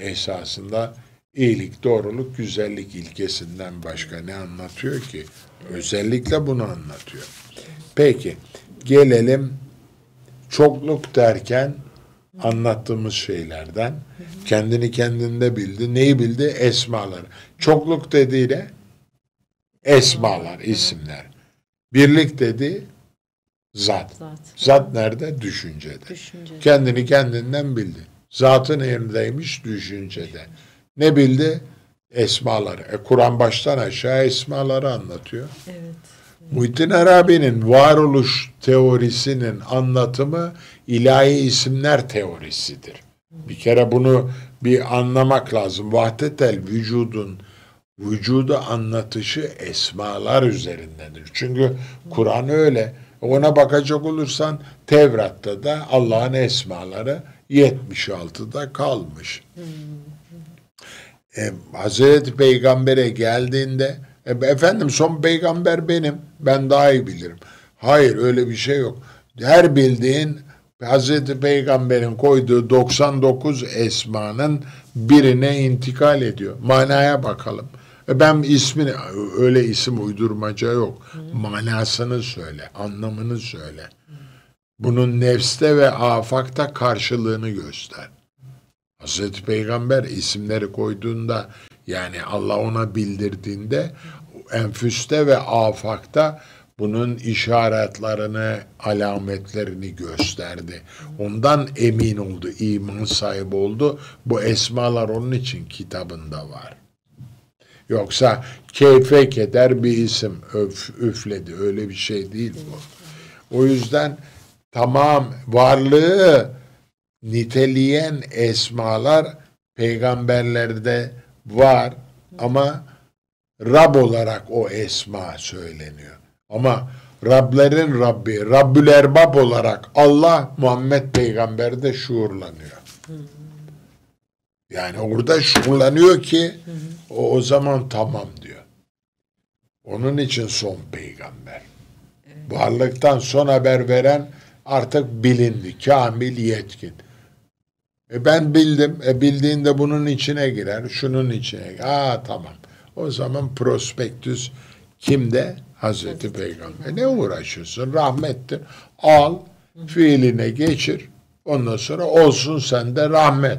esasında iyilik, doğruluk, güzellik ilkesinden başka ne anlatıyor ki? Özellikle bunu anlatıyor. Peki gelelim çokluk derken anlattığımız şeylerden kendini kendinde bildi. Neyi bildi? Esmalar. Çokluk dediğiyle esmalar, isimler. Birlik dedi Zat. Zat. Zat nerede? Düşüncede. Düşüncede. Kendini kendinden bildi. Zatın elindeymiş düşüncede. Ne bildi? Esmaları. E, Kur'an baştan aşağı esmaları anlatıyor. Evet. Muhittin Arabi'nin varoluş teorisinin anlatımı ilahi isimler teorisidir. Bir kere bunu bir anlamak lazım. Vahdetel vücudun vücudu anlatışı esmalar üzerindendir. Çünkü Kur'an öyle. Ona bakacak olursan Tevrat'ta da Allah'ın esmaları 76'da kalmış. E, Hazreti Peygamber'e geldiğinde e, efendim son peygamber benim. Ben daha iyi bilirim. Hayır öyle bir şey yok. Her bildiğin Hazreti Peygamber'in koyduğu 99 esmanın birine intikal ediyor. Manaya bakalım ben ismini öyle isim uydurmaca yok. Hı. Manasını söyle, anlamını söyle. Hı. Bunun nefste ve afakta karşılığını göster. Hazreti Peygamber isimleri koyduğunda yani Allah ona bildirdiğinde enfüste ve afakta bunun işaretlerini, alametlerini gösterdi. Ondan emin oldu, iman sahibi oldu. Bu esmalar onun için kitabında var. Yoksa keyfe keder bir isim öf, üfledi. Öyle bir şey değil bu. O yüzden tamam varlığı niteleyen esmalar peygamberlerde var ama Rab olarak o esma söyleniyor. Ama Rablerin Rabbi, Rabbül Erbab olarak Allah Muhammed peygamberde şuurlanıyor. Hı. Yani orada şuurlanıyor ki hı hı. o, o zaman tamam diyor. Onun için son peygamber. Evet. Varlıktan son haber veren artık bilindi. Kamil yetkin. E ben bildim. E bildiğin bunun içine girer. Şunun içine girer. Aa tamam. O zaman prospektüs kimde? Hazreti, Peygamber. Ne uğraşıyorsun? Rahmettir. Al, fiiline geçir. Ondan sonra olsun sende rahmet.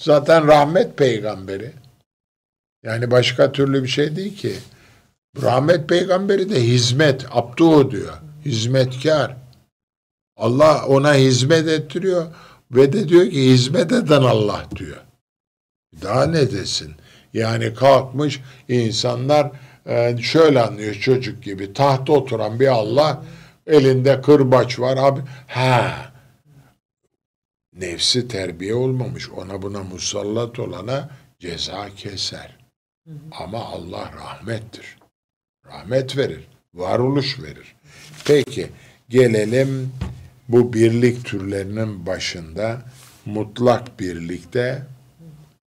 Zaten rahmet peygamberi. Yani başka türlü bir şey değil ki. Rahmet peygamberi de hizmet, abdu diyor. Hizmetkar. Allah ona hizmet ettiriyor ve de diyor ki hizmet eden Allah diyor. Daha ne desin? Yani kalkmış insanlar e, şöyle anlıyor çocuk gibi. Tahta oturan bir Allah elinde kırbaç var. Abi, ha nefsi terbiye olmamış ona buna musallat olana ceza keser. Hı hı. Ama Allah rahmettir. Rahmet verir. Varoluş verir. Peki gelelim bu birlik türlerinin başında mutlak birlikte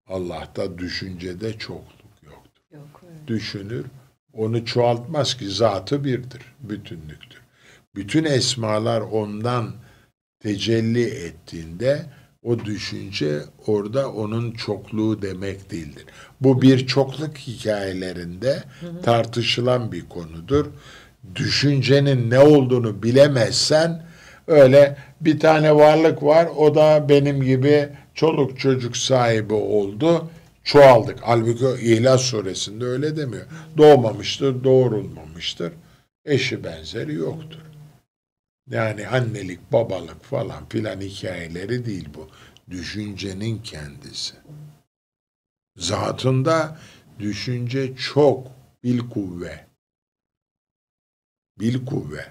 Allah'ta düşüncede çokluk yoktur. Yok, Düşünür, onu çoğaltmaz ki zatı birdir, bütünlüktür. Bütün esmalar ondan tecelli ettiğinde o düşünce orada onun çokluğu demek değildir. Bu bir çokluk hikayelerinde tartışılan bir konudur. Düşüncenin ne olduğunu bilemezsen öyle bir tane varlık var o da benim gibi çoluk çocuk sahibi oldu çoğaldık. Halbuki İhlas suresinde öyle demiyor. Doğmamıştır, doğurulmamıştır. Eşi benzeri yoktur. Yani annelik, babalık falan filan hikayeleri değil bu. Düşüncenin kendisi. Zatında düşünce çok bil kuvve. Bil kuvve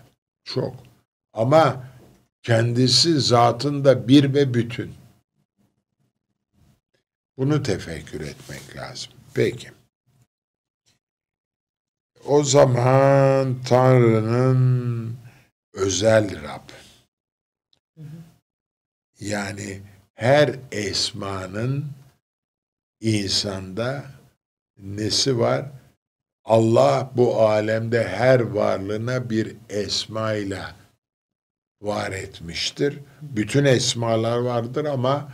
çok. Ama kendisi zatında bir ve bütün. Bunu tefekkür etmek lazım. Peki. O zaman Tanrı'nın özel Rab. Yani her esmanın insanda nesi var? Allah bu alemde her varlığına bir esma ile var etmiştir. Bütün esmalar vardır ama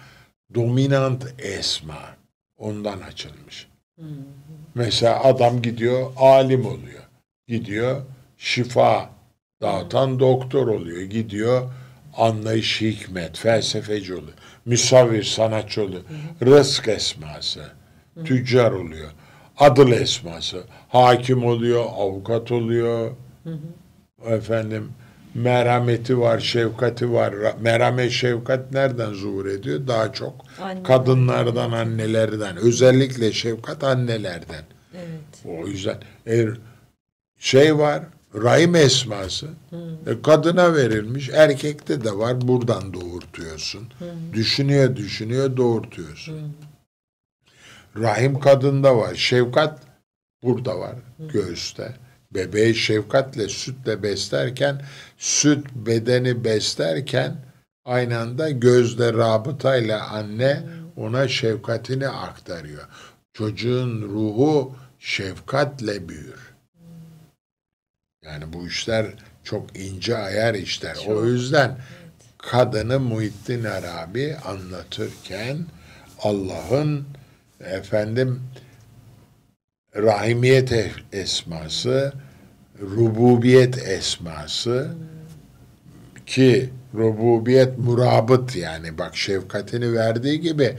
dominant esma ondan açılmış. Mesela adam gidiyor alim oluyor. Gidiyor şifa Dağıtan doktor oluyor. Gidiyor anlayış hikmet, felsefeci oluyor. müsavir, sanatçı oluyor. Rızk esması, tüccar oluyor. Adıl esması, hakim oluyor, avukat oluyor. Efendim merhameti var, şefkati var. Merhamet, şefkat nereden zuhur ediyor? Daha çok Anne. kadınlardan, annelerden. Özellikle şefkat annelerden. Evet. O yüzden eğer şey var, rahim esması hmm. kadına verilmiş erkekte de var buradan doğurtuyorsun hmm. düşünüyor düşünüyor doğurtuyorsun hmm. rahim kadında var şefkat burada var hmm. göğüste bebeği şefkatle sütle beslerken süt bedeni beslerken aynı anda gözle rabıtayla anne ona şefkatini aktarıyor çocuğun ruhu şefkatle büyür yani bu işler çok ince ayar işler. Çok. O yüzden kadını Muhittin Arabi anlatırken Allah'ın efendim rahimiyet esması, rububiyet esması ki rububiyet murabıt yani bak şefkatini verdiği gibi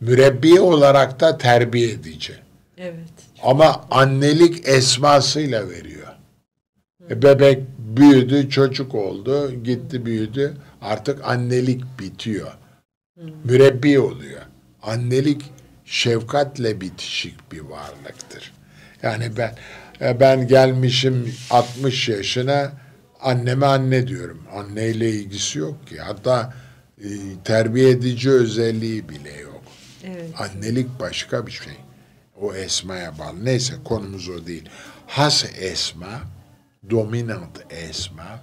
mürebbi olarak da terbiye edici. Evet. Ama annelik esmasıyla veriyor. E, bebek büyüdü, çocuk oldu, gitti büyüdü. Artık annelik bitiyor. Hmm. Mürebbi oluyor. Annelik şefkatle bitişik bir varlıktır. Yani ben e, ben gelmişim 60 yaşına anneme anne diyorum. Anneyle ilgisi yok ki. Hatta e, terbiye edici özelliği bile yok. Evet. Annelik başka bir şey. O esmaya bağlı. Neyse konumuz o değil. Has esma dominant esma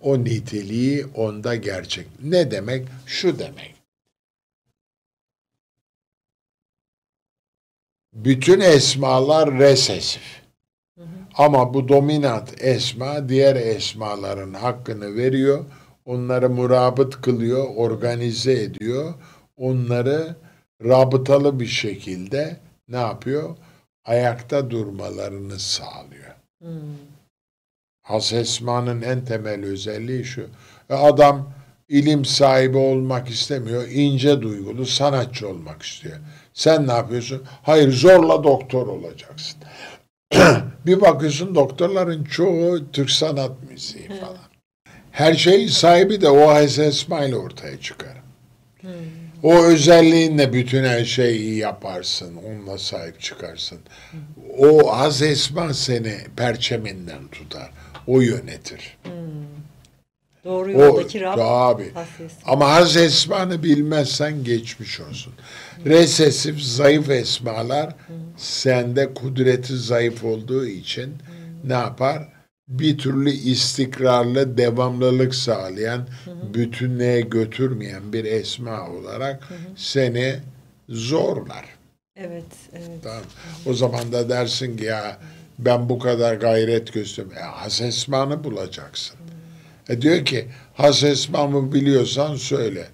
o niteliği onda gerçek. Ne demek? Şu demek. Bütün esmalar resesif. Ama bu dominant esma diğer esmaların hakkını veriyor. Onları murabıt kılıyor, organize ediyor. Onları rabıtalı bir şekilde ne yapıyor? Ayakta durmalarını sağlıyor. Hmm. Hazreti Esma'nın en temel özelliği şu. E, adam ilim sahibi olmak istemiyor. ince duygulu sanatçı olmak istiyor. Sen ne yapıyorsun? Hayır zorla doktor olacaksın. bir bakıyorsun doktorların çoğu Türk sanat müziği falan. Her şeyin sahibi de o Hazreti Esma ile ortaya çıkar. Hmm. O özelliğinle bütün her şeyi yaparsın. Onunla sahip çıkarsın. Hmm. O Hazreti Esma seni perçeminden tutar o yönetir. Hmm. Doğru yoldaki o, Rab. Abi. Ama az esmanı bilmezsen geçmiş olsun. Hmm. Resesif zayıf esmalar hmm. sende kudreti zayıf olduğu için hmm. ne yapar? Bir türlü istikrarlı devamlılık sağlayan, hmm. bütünlüğe götürmeyen bir esma olarak hmm. seni zorlar. Evet, evet. Tamam. O zaman da dersin ki ya hmm ben bu kadar gayret gösterdim. E, Hasesman'ı bulacaksın. E, diyor ki Hasesman'ı biliyorsan söyle.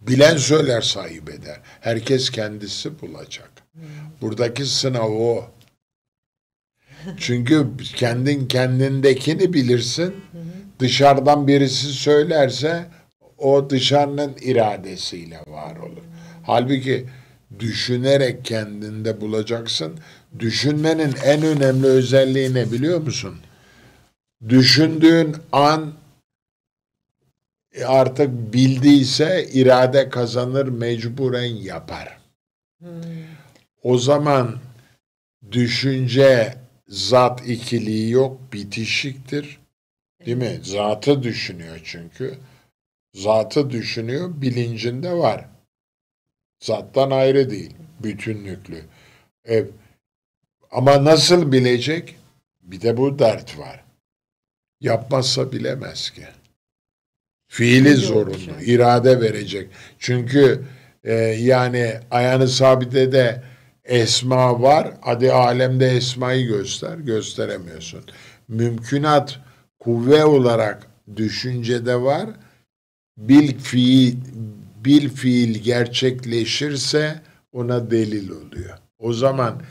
Bilen söyler sahip eder. Herkes kendisi bulacak. Buradaki sınav o. Çünkü kendin kendindekini bilirsin. Dışarıdan birisi söylerse o dışarının iradesiyle var olur. Halbuki düşünerek kendinde bulacaksın düşünmenin en önemli özelliği ne biliyor musun? Düşündüğün an artık bildiyse irade kazanır mecburen yapar. O zaman düşünce zat ikiliği yok bitişiktir. Değil mi? Zatı düşünüyor çünkü. Zatı düşünüyor bilincinde var. Zattan ayrı değil. Bütünlüklü. E, ama nasıl bilecek? Bir de bu dert var. Yapmazsa bilemez ki. Fiili zorunlu, irade verecek. Çünkü e, yani ayağını sabite de esma var. Hadi alemde esmayı göster, gösteremiyorsun. Mümkünat kuvve olarak düşüncede var. Bil fiil, bil fiil gerçekleşirse ona delil oluyor. O zaman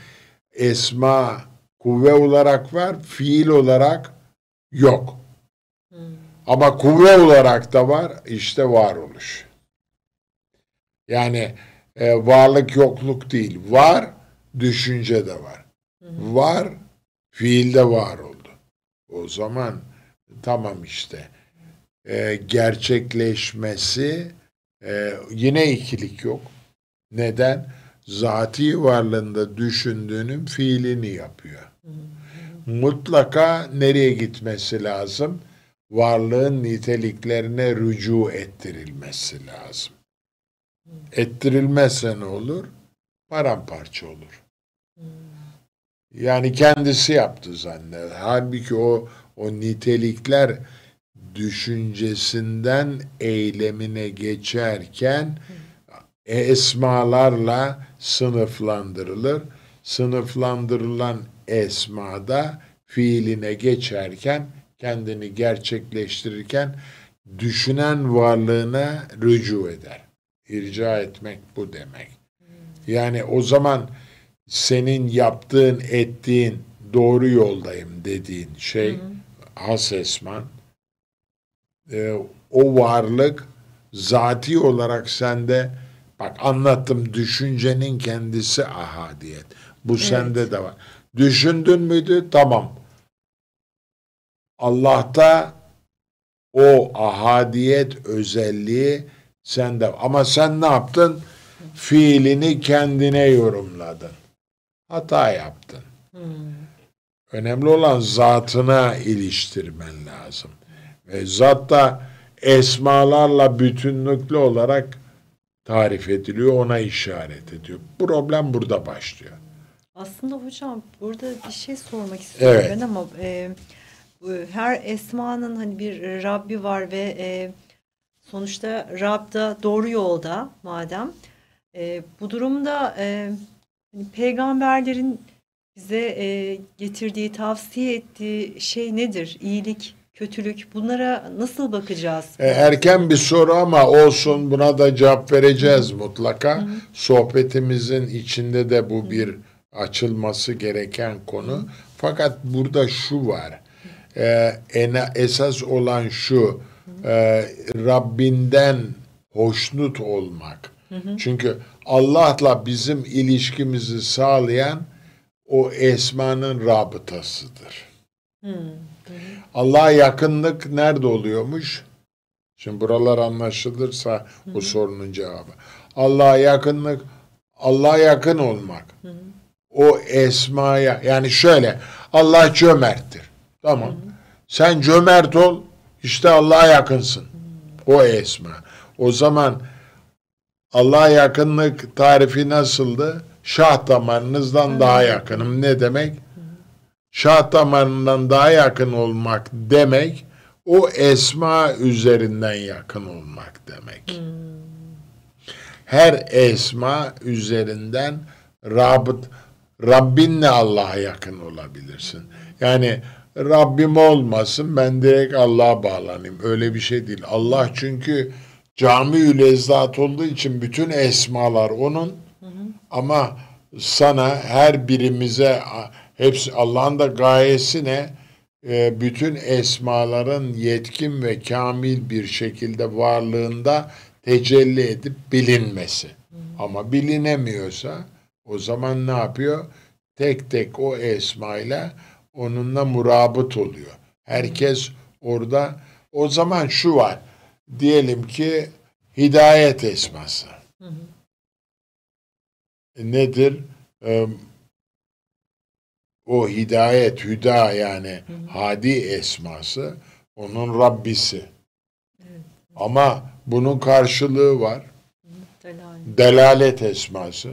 esma kuvve olarak var, fiil olarak yok. Hmm. Ama kuvve olarak da var, işte varoluş. Yani e, varlık yokluk değil, var, düşünce de var. Hmm. Var, de var oldu. O zaman tamam işte e, gerçekleşmesi e, yine ikilik yok. Neden? zati varlığında düşündüğünün fiilini yapıyor. Mutlaka nereye gitmesi lazım? Varlığın niteliklerine rücu ettirilmesi lazım. Ettirilmezse ne olur? Paramparça olur. Yani kendisi yaptı zanneder. Halbuki o o nitelikler düşüncesinden eylemine geçerken hmm e, esmalarla sınıflandırılır. Sınıflandırılan esmada fiiline geçerken kendini gerçekleştirirken düşünen varlığına rücu eder. İrca etmek bu demek. Yani o zaman senin yaptığın, ettiğin doğru yoldayım dediğin şey hı has esman. Ee, o varlık zati olarak sende Bak anlattım düşüncenin kendisi ahadiyet. Bu evet. sende de var. Düşündün müydü? Tamam. Allah'ta o ahadiyet özelliği sende. Ama sen ne yaptın? Fiilini kendine yorumladın. Hata yaptın. Hmm. Önemli olan zatına iliştirmen lazım. Ve zat da esmalarla bütünlüklü olarak tarif ediliyor, ona işaret ediyor. Problem burada başlıyor. Aslında hocam burada bir şey sormak istiyorum evet. ben ama e, her esmanın hani bir Rabbi var ve e, sonuçta Rab da doğru yolda madem. E, bu durumda e, hani peygamberlerin bize e, getirdiği, tavsiye ettiği şey nedir? İyilik kötülük bunlara nasıl bakacağız? E, erken bir soru ama olsun buna da cevap vereceğiz Hı. mutlaka. Hı. Sohbetimizin içinde de bu Hı. bir açılması gereken konu. Hı. Fakat burada şu var. E, ena, esas olan şu. E, Rabbinden hoşnut olmak. Hı hı. Çünkü Allah'la bizim ilişkimizi sağlayan o esmanın rabıtasıdır. Hı. Allah'a yakınlık nerede oluyormuş? Şimdi buralar anlaşılırsa Hı-hı. bu sorunun cevabı. Allah'a yakınlık, Allah'a yakın olmak. Hı-hı. O esmaya, yani şöyle, Allah cömerttir. Tamam. Hı-hı. Sen cömert ol, işte Allah'a yakınsın. Hı-hı. O esma. O zaman Allah'a yakınlık tarifi nasıldı? Şah damarınızdan Hı-hı. daha yakınım. Ne demek? şah damarından daha yakın olmak demek o esma üzerinden yakın olmak demek. Hmm. Her esma üzerinden Rabbit, Rabbinle Allah'a yakın olabilirsin. Yani Rabbim olmasın ben direkt Allah'a bağlanayım. Öyle bir şey değil. Allah çünkü cami lezzat olduğu için bütün esmalar onun hı hı. ama sana her birimize Hepsi Allah'ın da gayesi ne? E, bütün esmaların yetkin ve kamil bir şekilde varlığında tecelli edip bilinmesi. Hmm. Ama bilinemiyorsa o zaman ne yapıyor? Tek tek o esmayla onunla murabıt oluyor. Herkes orada o zaman şu var. Diyelim ki hidayet esması. Hı hı. E, nedir? Ee, o hidayet, hüda yani hı hı. hadi esması onun Rabbisi. Ama bunun karşılığı var. Delalet, esması.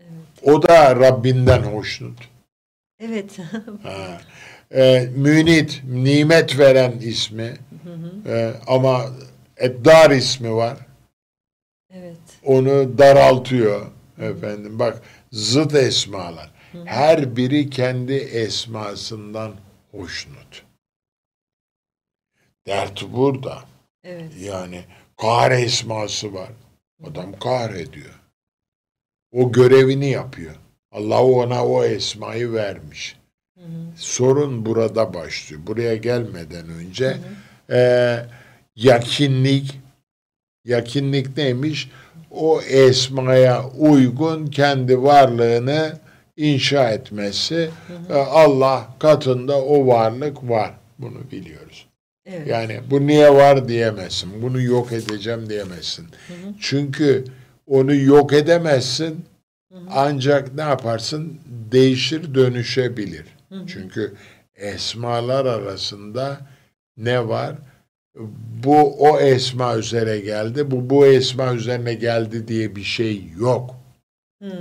Evet. O da Rabbinden hoşnut. Evet. ha. Ee, münit, nimet veren ismi. Hı e, ama Eddar ismi var. Evet. Onu daraltıyor efendim. Bak zıt esmalar. Her biri kendi esmasından hoşnut. Dert burada. Evet. Yani kahre esması var. Adam kahre diyor. O görevini yapıyor. Allah ona o esmayı vermiş. Hı hı. Sorun burada başlıyor. Buraya gelmeden önce hı hı. E, yakinlik yakinlik neymiş? O esmaya uygun kendi varlığını inşa etmesi hı e, hı. Allah katında o varlık var. Bunu biliyoruz. Evet. Yani bu niye var diyemezsin. Bunu yok edeceğim diyemezsin. Hı hı. Çünkü onu yok edemezsin. Hı hı. Ancak ne yaparsın? Değişir, dönüşebilir. Hı hı. Çünkü esmalar arasında ne var? Bu o esma üzere geldi. Bu bu esma üzerine geldi diye bir şey yok. Hı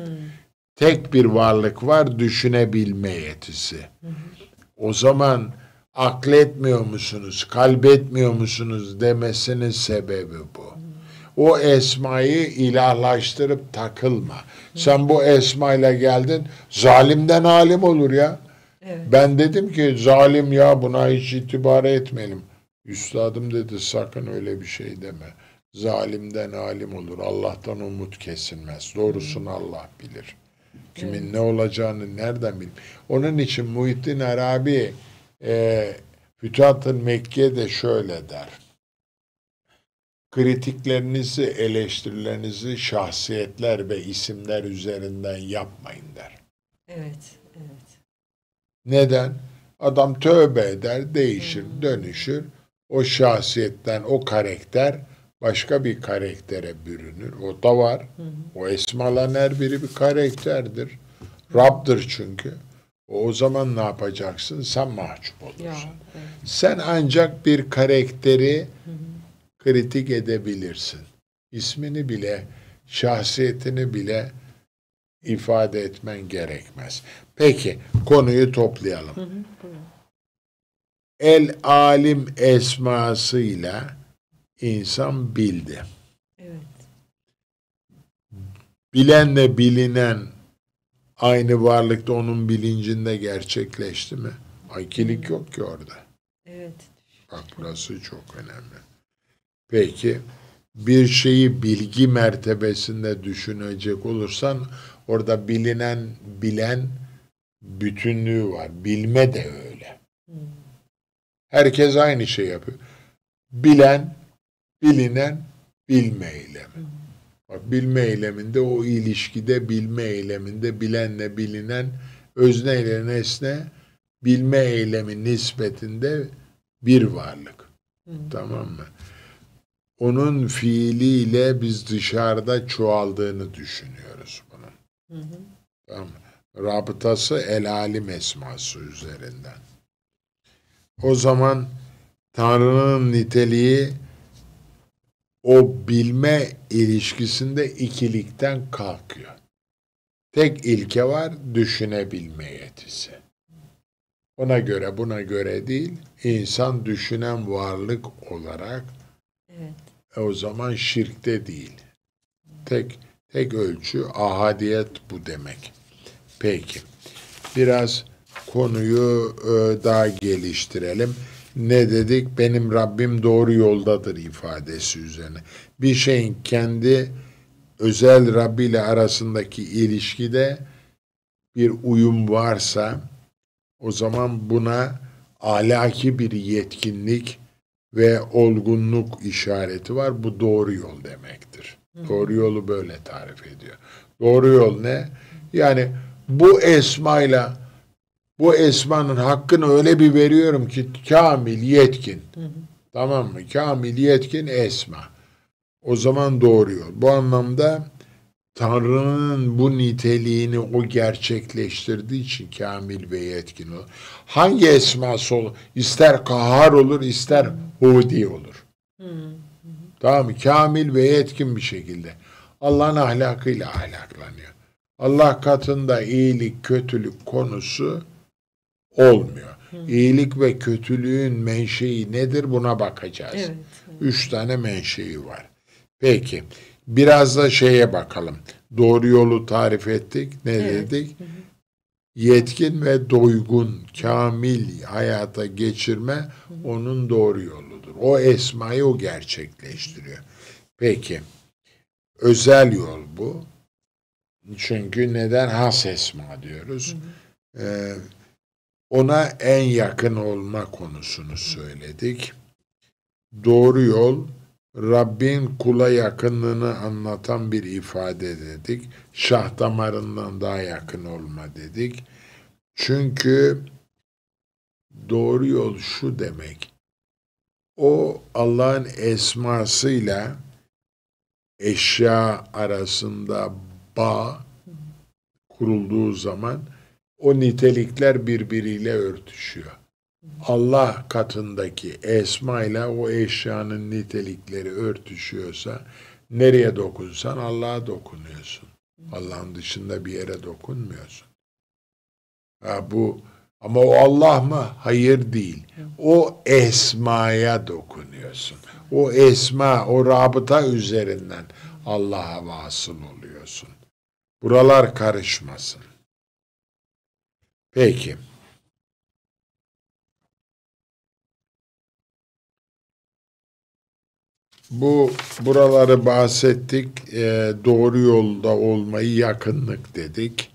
tek bir varlık var düşünebilme yetisi. O zaman akletmiyor musunuz, kalbetmiyor musunuz demesinin sebebi bu. O esmayı ilahlaştırıp takılma. Sen bu esmayla geldin, zalimden alim olur ya. Evet. Ben dedim ki zalim ya buna hiç itibar etmeyelim. Üstadım dedi sakın öyle bir şey deme. Zalimden alim olur. Allah'tan umut kesilmez. Doğrusunu Allah bilir. Kimin evet. ne olacağını nereden bileyim. Onun için Muhittin Arabi e, fütuhat Mekke'de şöyle der. Kritiklerinizi, eleştirilerinizi şahsiyetler ve isimler üzerinden yapmayın der. Evet, evet. Neden? Adam tövbe eder, değişir, hmm. dönüşür. O şahsiyetten, o karakter başka bir karaktere bürünür. O da var. Hı hı. O Esmalan her biri bir karakterdir. Rab'dır çünkü. O, zaman ne yapacaksın? Sen mahcup olursun. Ya, evet. Sen ancak bir karakteri hı hı. kritik edebilirsin. İsmini bile, şahsiyetini bile ifade etmen gerekmez. Peki, konuyu toplayalım. Hı hı. El alim esmasıyla insan bildi. Evet. Bilenle bilinen aynı varlıkta onun bilincinde gerçekleşti mi? Akilik yok ki orada. Evet. Bak burası çok önemli. Peki bir şeyi bilgi mertebesinde düşünecek olursan orada bilinen bilen bütünlüğü var. Bilme de öyle. Hmm. Herkes aynı şey yapıyor. Bilen bilinen bilme eylemi. Bak bilme eyleminde o ilişkide bilme eyleminde bilenle bilinen özne ile nesne bilme eylemi nispetinde bir varlık. Hı. Tamam mı? Onun fiiliyle biz dışarıda çoğaldığını düşünüyoruz bunun. Hı hı. Tamam mı? Rabıtası el alim esması üzerinden. O zaman Tanrı'nın niteliği o bilme ilişkisinde ikilikten kalkıyor. Tek ilke var düşünebilme yetisi. Ona göre buna göre değil, insan düşünen varlık olarak evet. E, o zaman şirkte değil. Tek tek ölçü ahadiyet bu demek. Peki. Biraz konuyu e, daha geliştirelim ne dedik? Benim Rabbim doğru yoldadır ifadesi üzerine. Bir şeyin kendi özel Rabbi ile arasındaki ilişkide bir uyum varsa o zaman buna alaki bir yetkinlik ve olgunluk işareti var. Bu doğru yol demektir. Hı. Doğru yolu böyle tarif ediyor. Doğru yol ne? Yani bu esmayla bu esmanın hakkını öyle bir veriyorum ki kamil yetkin. Hı hı. Tamam mı? Kamil yetkin esma. O zaman doğuruyor. Bu anlamda Tanrı'nın bu niteliğini o gerçekleştirdiği için kamil ve yetkin olur. Hangi esması olur? İster kahar olur, ister hudi olur. Hı hı. Tamam mı? Kamil ve yetkin bir şekilde. Allah'ın ahlakıyla ahlaklanıyor. Allah katında iyilik, kötülük konusu olmuyor. Hı. İyilik ve kötülüğün menşei nedir buna bakacağız. Evet, evet. Üç tane menşei var. Peki biraz da şeye bakalım. Doğru yolu tarif ettik. Ne evet. dedik? Hı Yetkin ve doygun, kamil hayata geçirme hı. onun doğru yoludur. O esmayı o gerçekleştiriyor. Peki özel yol bu. Çünkü neden has esma diyoruz? hı. Ee, ona en yakın olma konusunu söyledik. Doğru yol Rabbin kula yakınlığını anlatan bir ifade dedik. Şah damarından daha yakın olma dedik. Çünkü doğru yol şu demek. O Allah'ın esmasıyla eşya arasında bağ kurulduğu zaman o nitelikler birbiriyle örtüşüyor. Allah katındaki esma ile o eşyanın nitelikleri örtüşüyorsa nereye dokunsan Allah'a dokunuyorsun. Allah'ın dışında bir yere dokunmuyorsun. Ha bu ama o Allah mı? Hayır değil. O esmaya dokunuyorsun. O esma, o rabıta üzerinden Allah'a vasıl oluyorsun. Buralar karışmasın. Peki. Bu buraları bahsettik. E, doğru yolda olmayı yakınlık dedik.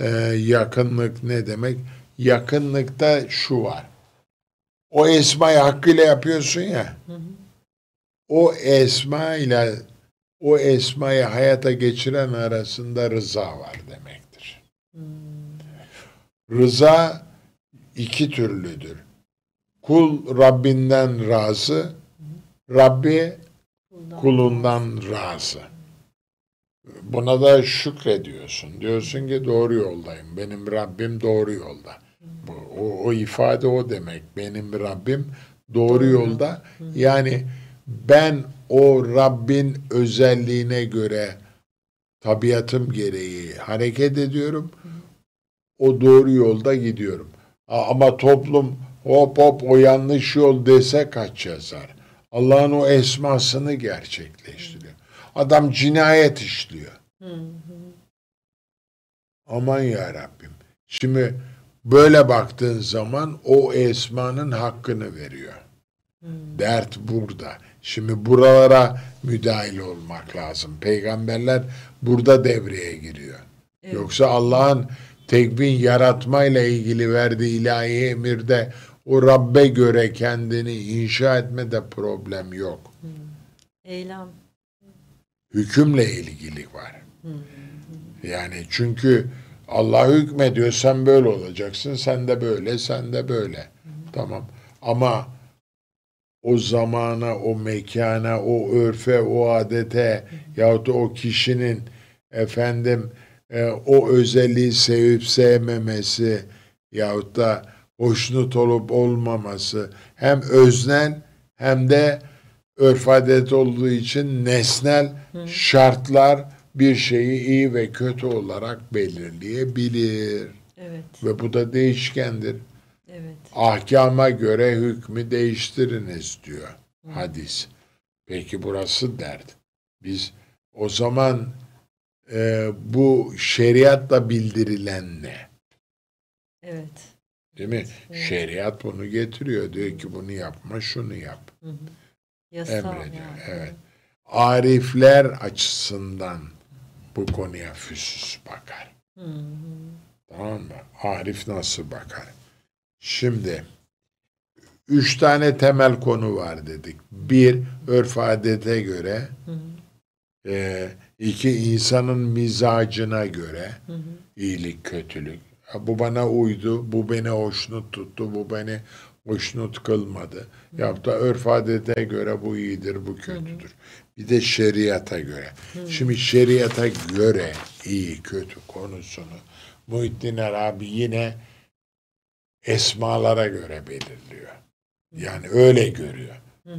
E, yakınlık ne demek? Yakınlıkta şu var. O esmayı hakkıyla yapıyorsun ya. O esma ile o esmayı hayata geçiren arasında rıza var demek. Rıza iki türlüdür. Kul Rabbinden razı, Rabbi kulundan razı. Buna da şükrediyorsun. Diyorsun ki doğru yoldayım. Benim Rabbim doğru yolda. O, o ifade o demek. Benim Rabbim doğru yolda. Yani ben o Rabbin özelliğine göre tabiatım gereği hareket ediyorum. Hı o doğru yolda gidiyorum. Ama toplum hop hop o yanlış yol dese kaç yazar. Allah'ın o esmasını gerçekleştiriyor. Adam cinayet işliyor. Aman ya Rabbim. Şimdi böyle baktığın zaman o esmanın hakkını veriyor. Dert burada. Şimdi buralara müdahil olmak lazım. Peygamberler burada devreye giriyor. Evet. Yoksa Allah'ın tekvin yaratmayla ilgili verdiği ilahi emirde o Rabbe göre kendini inşa etmede problem yok. Hmm. Eylem. Hükümle ilgili var. Hmm. Yani çünkü Allah hükmediyor sen böyle olacaksın, sen de böyle, sen de böyle. Hmm. Tamam ama o zamana, o mekana, o örfe, o adete yahut o kişinin efendim e, o özelliği sevip sevmemesi yahut da hoşnut olup olmaması hem öznel hem de örf adet olduğu için nesnel Hı. şartlar bir şeyi iyi ve kötü olarak belirleyebilir. Evet. Ve bu da değişkendir. Evet. Ahkama göre hükmü değiştiriniz diyor Hı. hadis. Peki burası dert. Biz o zaman e, bu şeriatla bildirilen ne? Evet. Değil mi? Evet. Şeriat bunu getiriyor. Diyor ki bunu yapma, şunu yap. Hı hı. Yasal Emrediyor. Yani. Evet. Arifler açısından bu konuya füsüs bakar. Hı hı. Tamam mı? Arif nasıl bakar? Şimdi üç tane temel konu var dedik. Bir, örf adete göre hı hı e, iki insanın mizacına göre hı hı. iyilik kötülük. Bu bana uydu, bu beni hoşnut tuttu, bu beni hoşnut kılmadı. Ya da örf adete göre bu iyidir, bu kötüdür. Hı. Bir de şeriata göre. Hı. Şimdi şeriata göre iyi kötü konusunu Muhittin Arabi yine esmalara göre belirliyor. Yani öyle görüyor. Hı hı.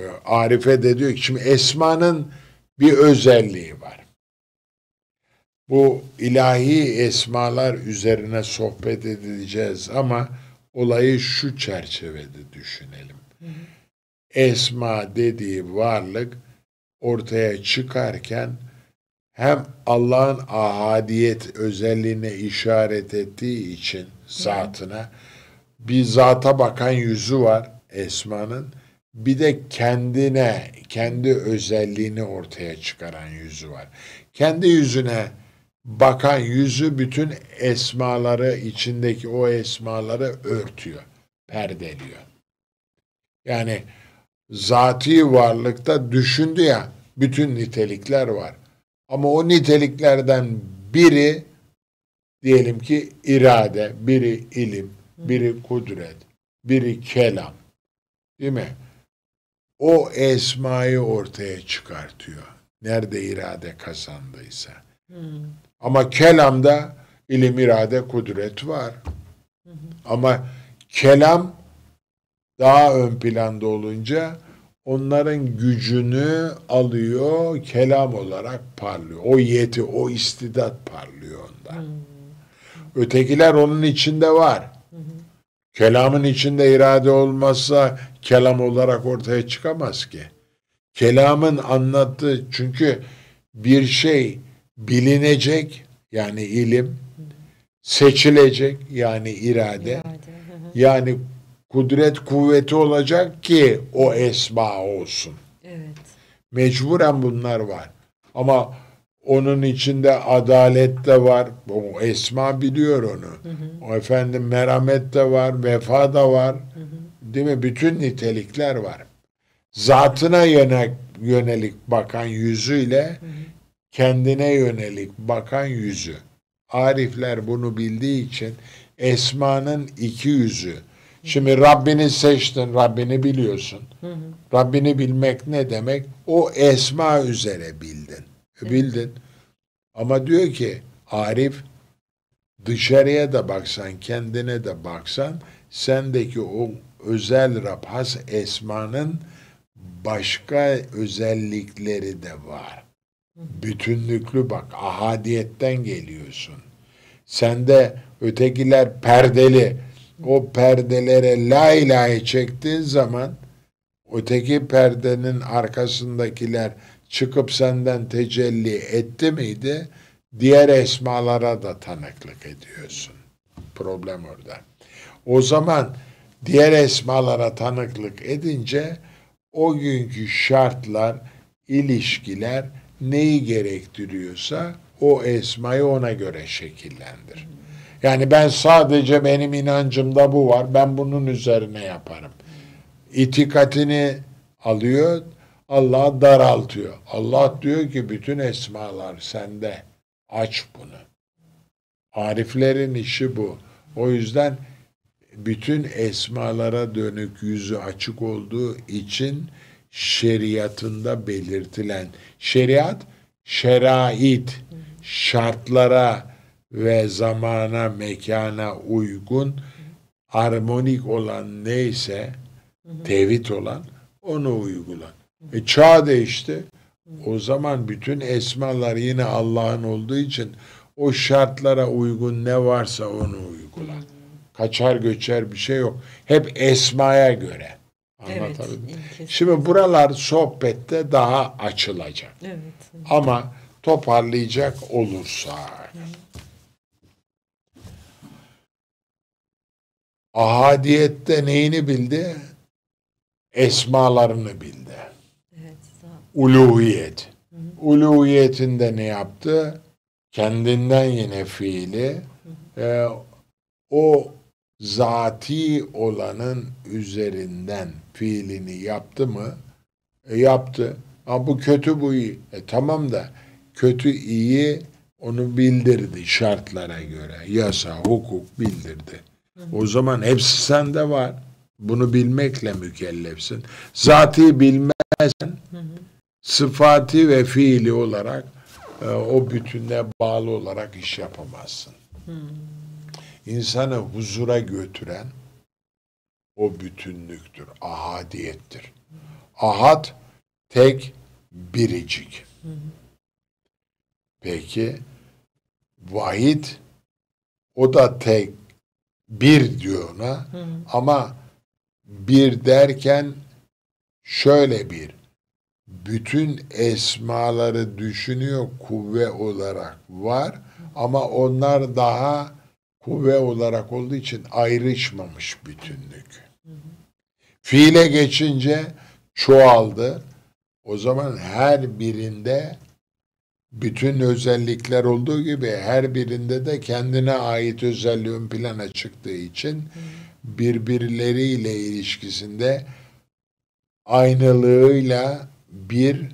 Ee, Arif'e de diyor ki şimdi esmanın bir özelliği var. Bu ilahi esmalar üzerine sohbet edeceğiz ama olayı şu çerçevede düşünelim. Esma dediği varlık ortaya çıkarken hem Allah'ın ahadiyet özelliğine işaret ettiği için zatına bir zata bakan yüzü var esmanın bir de kendine kendi özelliğini ortaya çıkaran yüzü var. Kendi yüzüne bakan yüzü bütün esmaları içindeki o esmaları örtüyor, perdeliyor. Yani zati varlıkta düşündü ya bütün nitelikler var. Ama o niteliklerden biri diyelim ki irade, biri ilim, biri kudret, biri kelam. Değil mi? o esmayı ortaya çıkartıyor. Nerede irade kazandıysa. Hmm. Ama kelamda ilim, irade, kudret var. Hmm. Ama kelam daha ön planda olunca onların gücünü alıyor, kelam olarak parlıyor. O yeti, o istidat parlıyor onda. Hmm. Ötekiler onun içinde var. Kelamın içinde irade olmazsa kelam olarak ortaya çıkamaz ki. Kelamın anlattığı çünkü bir şey bilinecek yani ilim, seçilecek yani irade, irade. yani kudret kuvveti olacak ki o esma olsun. Evet. Mecburen bunlar var. Ama onun içinde adalet de var. O Esma biliyor onu. Hı hı. O efendim merhamet de var, vefa da var. Hı hı. Değil mi? Bütün nitelikler var. Zatına yönelik, yönelik bakan yüzüyle hı hı. kendine yönelik bakan yüzü. Arifler bunu bildiği için Esma'nın iki yüzü. Şimdi Rabbini seçtin, Rabbini biliyorsun. Hı hı. Rabbini bilmek ne demek? O esma üzere bildin bildin. Ama diyor ki Arif dışarıya da baksan, kendine de baksan sendeki o özel raphas esmanın başka özellikleri de var. Bütünlüklü bak, ahadiyetten geliyorsun. Sende ötekiler perdeli. O perdelere la ilahe çektiğin zaman öteki perdenin arkasındakiler çıkıp senden tecelli etti miydi? Diğer esmalara da tanıklık ediyorsun. Problem orada. O zaman diğer esmalara tanıklık edince o günkü şartlar, ilişkiler neyi gerektiriyorsa o esmayı ona göre şekillendir. Yani ben sadece benim inancımda bu var, ben bunun üzerine yaparım. İtikatini alıyor, Allah daraltıyor. Allah diyor ki bütün esmalar sende. Aç bunu. Ariflerin işi bu. O yüzden bütün esmalara dönük yüzü açık olduğu için şeriatında belirtilen şeriat şerait şartlara ve zamana mekana uygun armonik olan neyse tevhid olan onu uygulan. E çağ değişti. O zaman bütün esmalar yine Allah'ın olduğu için o şartlara uygun ne varsa onu uygulan. Kaçar göçer bir şey yok. Hep esmaya göre. Evet, Şimdi buralar sohbette daha açılacak. Evet. evet. Ama toparlayacak olursa. Evet. Ahadiyette neyini bildi? Esmalarını bildi uluhiyet. Uluhiyetinde ne yaptı? Kendinden yine fiili e, o zati olanın üzerinden fiilini yaptı mı? E, yaptı. Ha, bu kötü bu iyi. E, tamam da kötü iyi onu bildirdi şartlara göre. Yasa, hukuk bildirdi. Hı hı. O zaman hepsi sende var. Bunu bilmekle mükellefsin. Zati bilmezsen hı sıfati ve fiili olarak e, o bütüne bağlı olarak iş yapamazsın. Hmm. İnsanı huzura götüren o bütünlüktür, ahadiyettir. Hmm. Ahad tek biricik. Peki vahid o da tek bir diyor ona ama bir derken şöyle bir bütün esmaları düşünüyor kuvve olarak var ama onlar daha kuvve olarak olduğu için ayrışmamış bütünlük. Fiile geçince çoğaldı. O zaman her birinde bütün özellikler olduğu gibi her birinde de kendine ait özelliğin plana çıktığı için birbirleriyle ilişkisinde aynılığıyla bir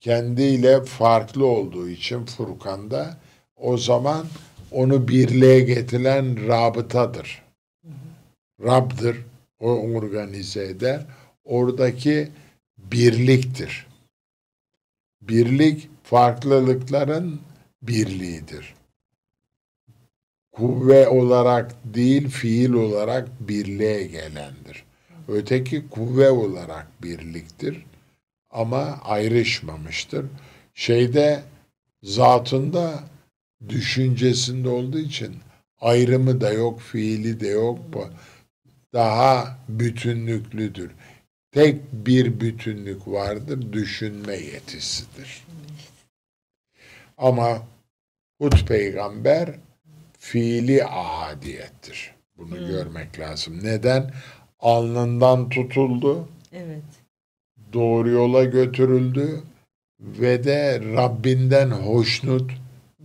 kendiyle farklı olduğu için Furkan'da o zaman onu birliğe getiren rabıtadır. Rab'dır. O organize eder. Oradaki birliktir. Birlik farklılıkların birliğidir. Kuvve olarak değil, fiil olarak birliğe gelendir. Öteki kuvve olarak birliktir ama ayrışmamıştır. Şeyde zatında düşüncesinde olduğu için ayrımı da yok, fiili de yok. Daha bütünlüklüdür. Tek bir bütünlük vardır, düşünme yetisidir. Ama Hud peygamber fiili ahadiyettir. Bunu hmm. görmek lazım. Neden? alnından tutuldu. Evet. Doğru yola götürüldü ve de Rabbinden hoşnut.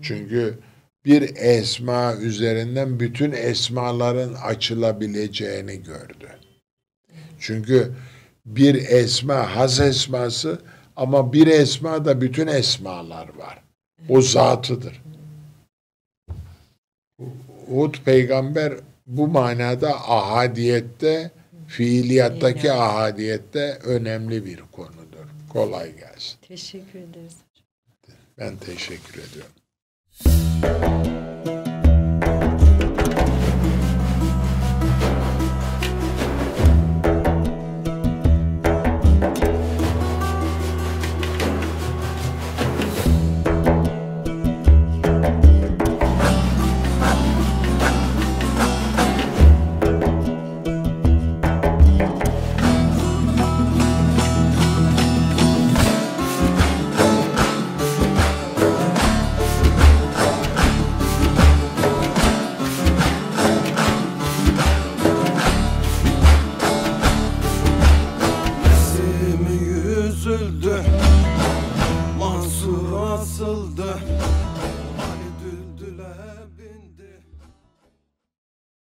Çünkü bir esma üzerinden bütün esmaların açılabileceğini gördü. Çünkü bir esma has esması ama bir esma da bütün esmalar var. O zatıdır. Hud peygamber bu manada ahadiyette fiiliyattaki önemli. ahadiyette önemli bir konudur. Kolay gelsin. Teşekkür ederiz. Ben teşekkür ediyorum.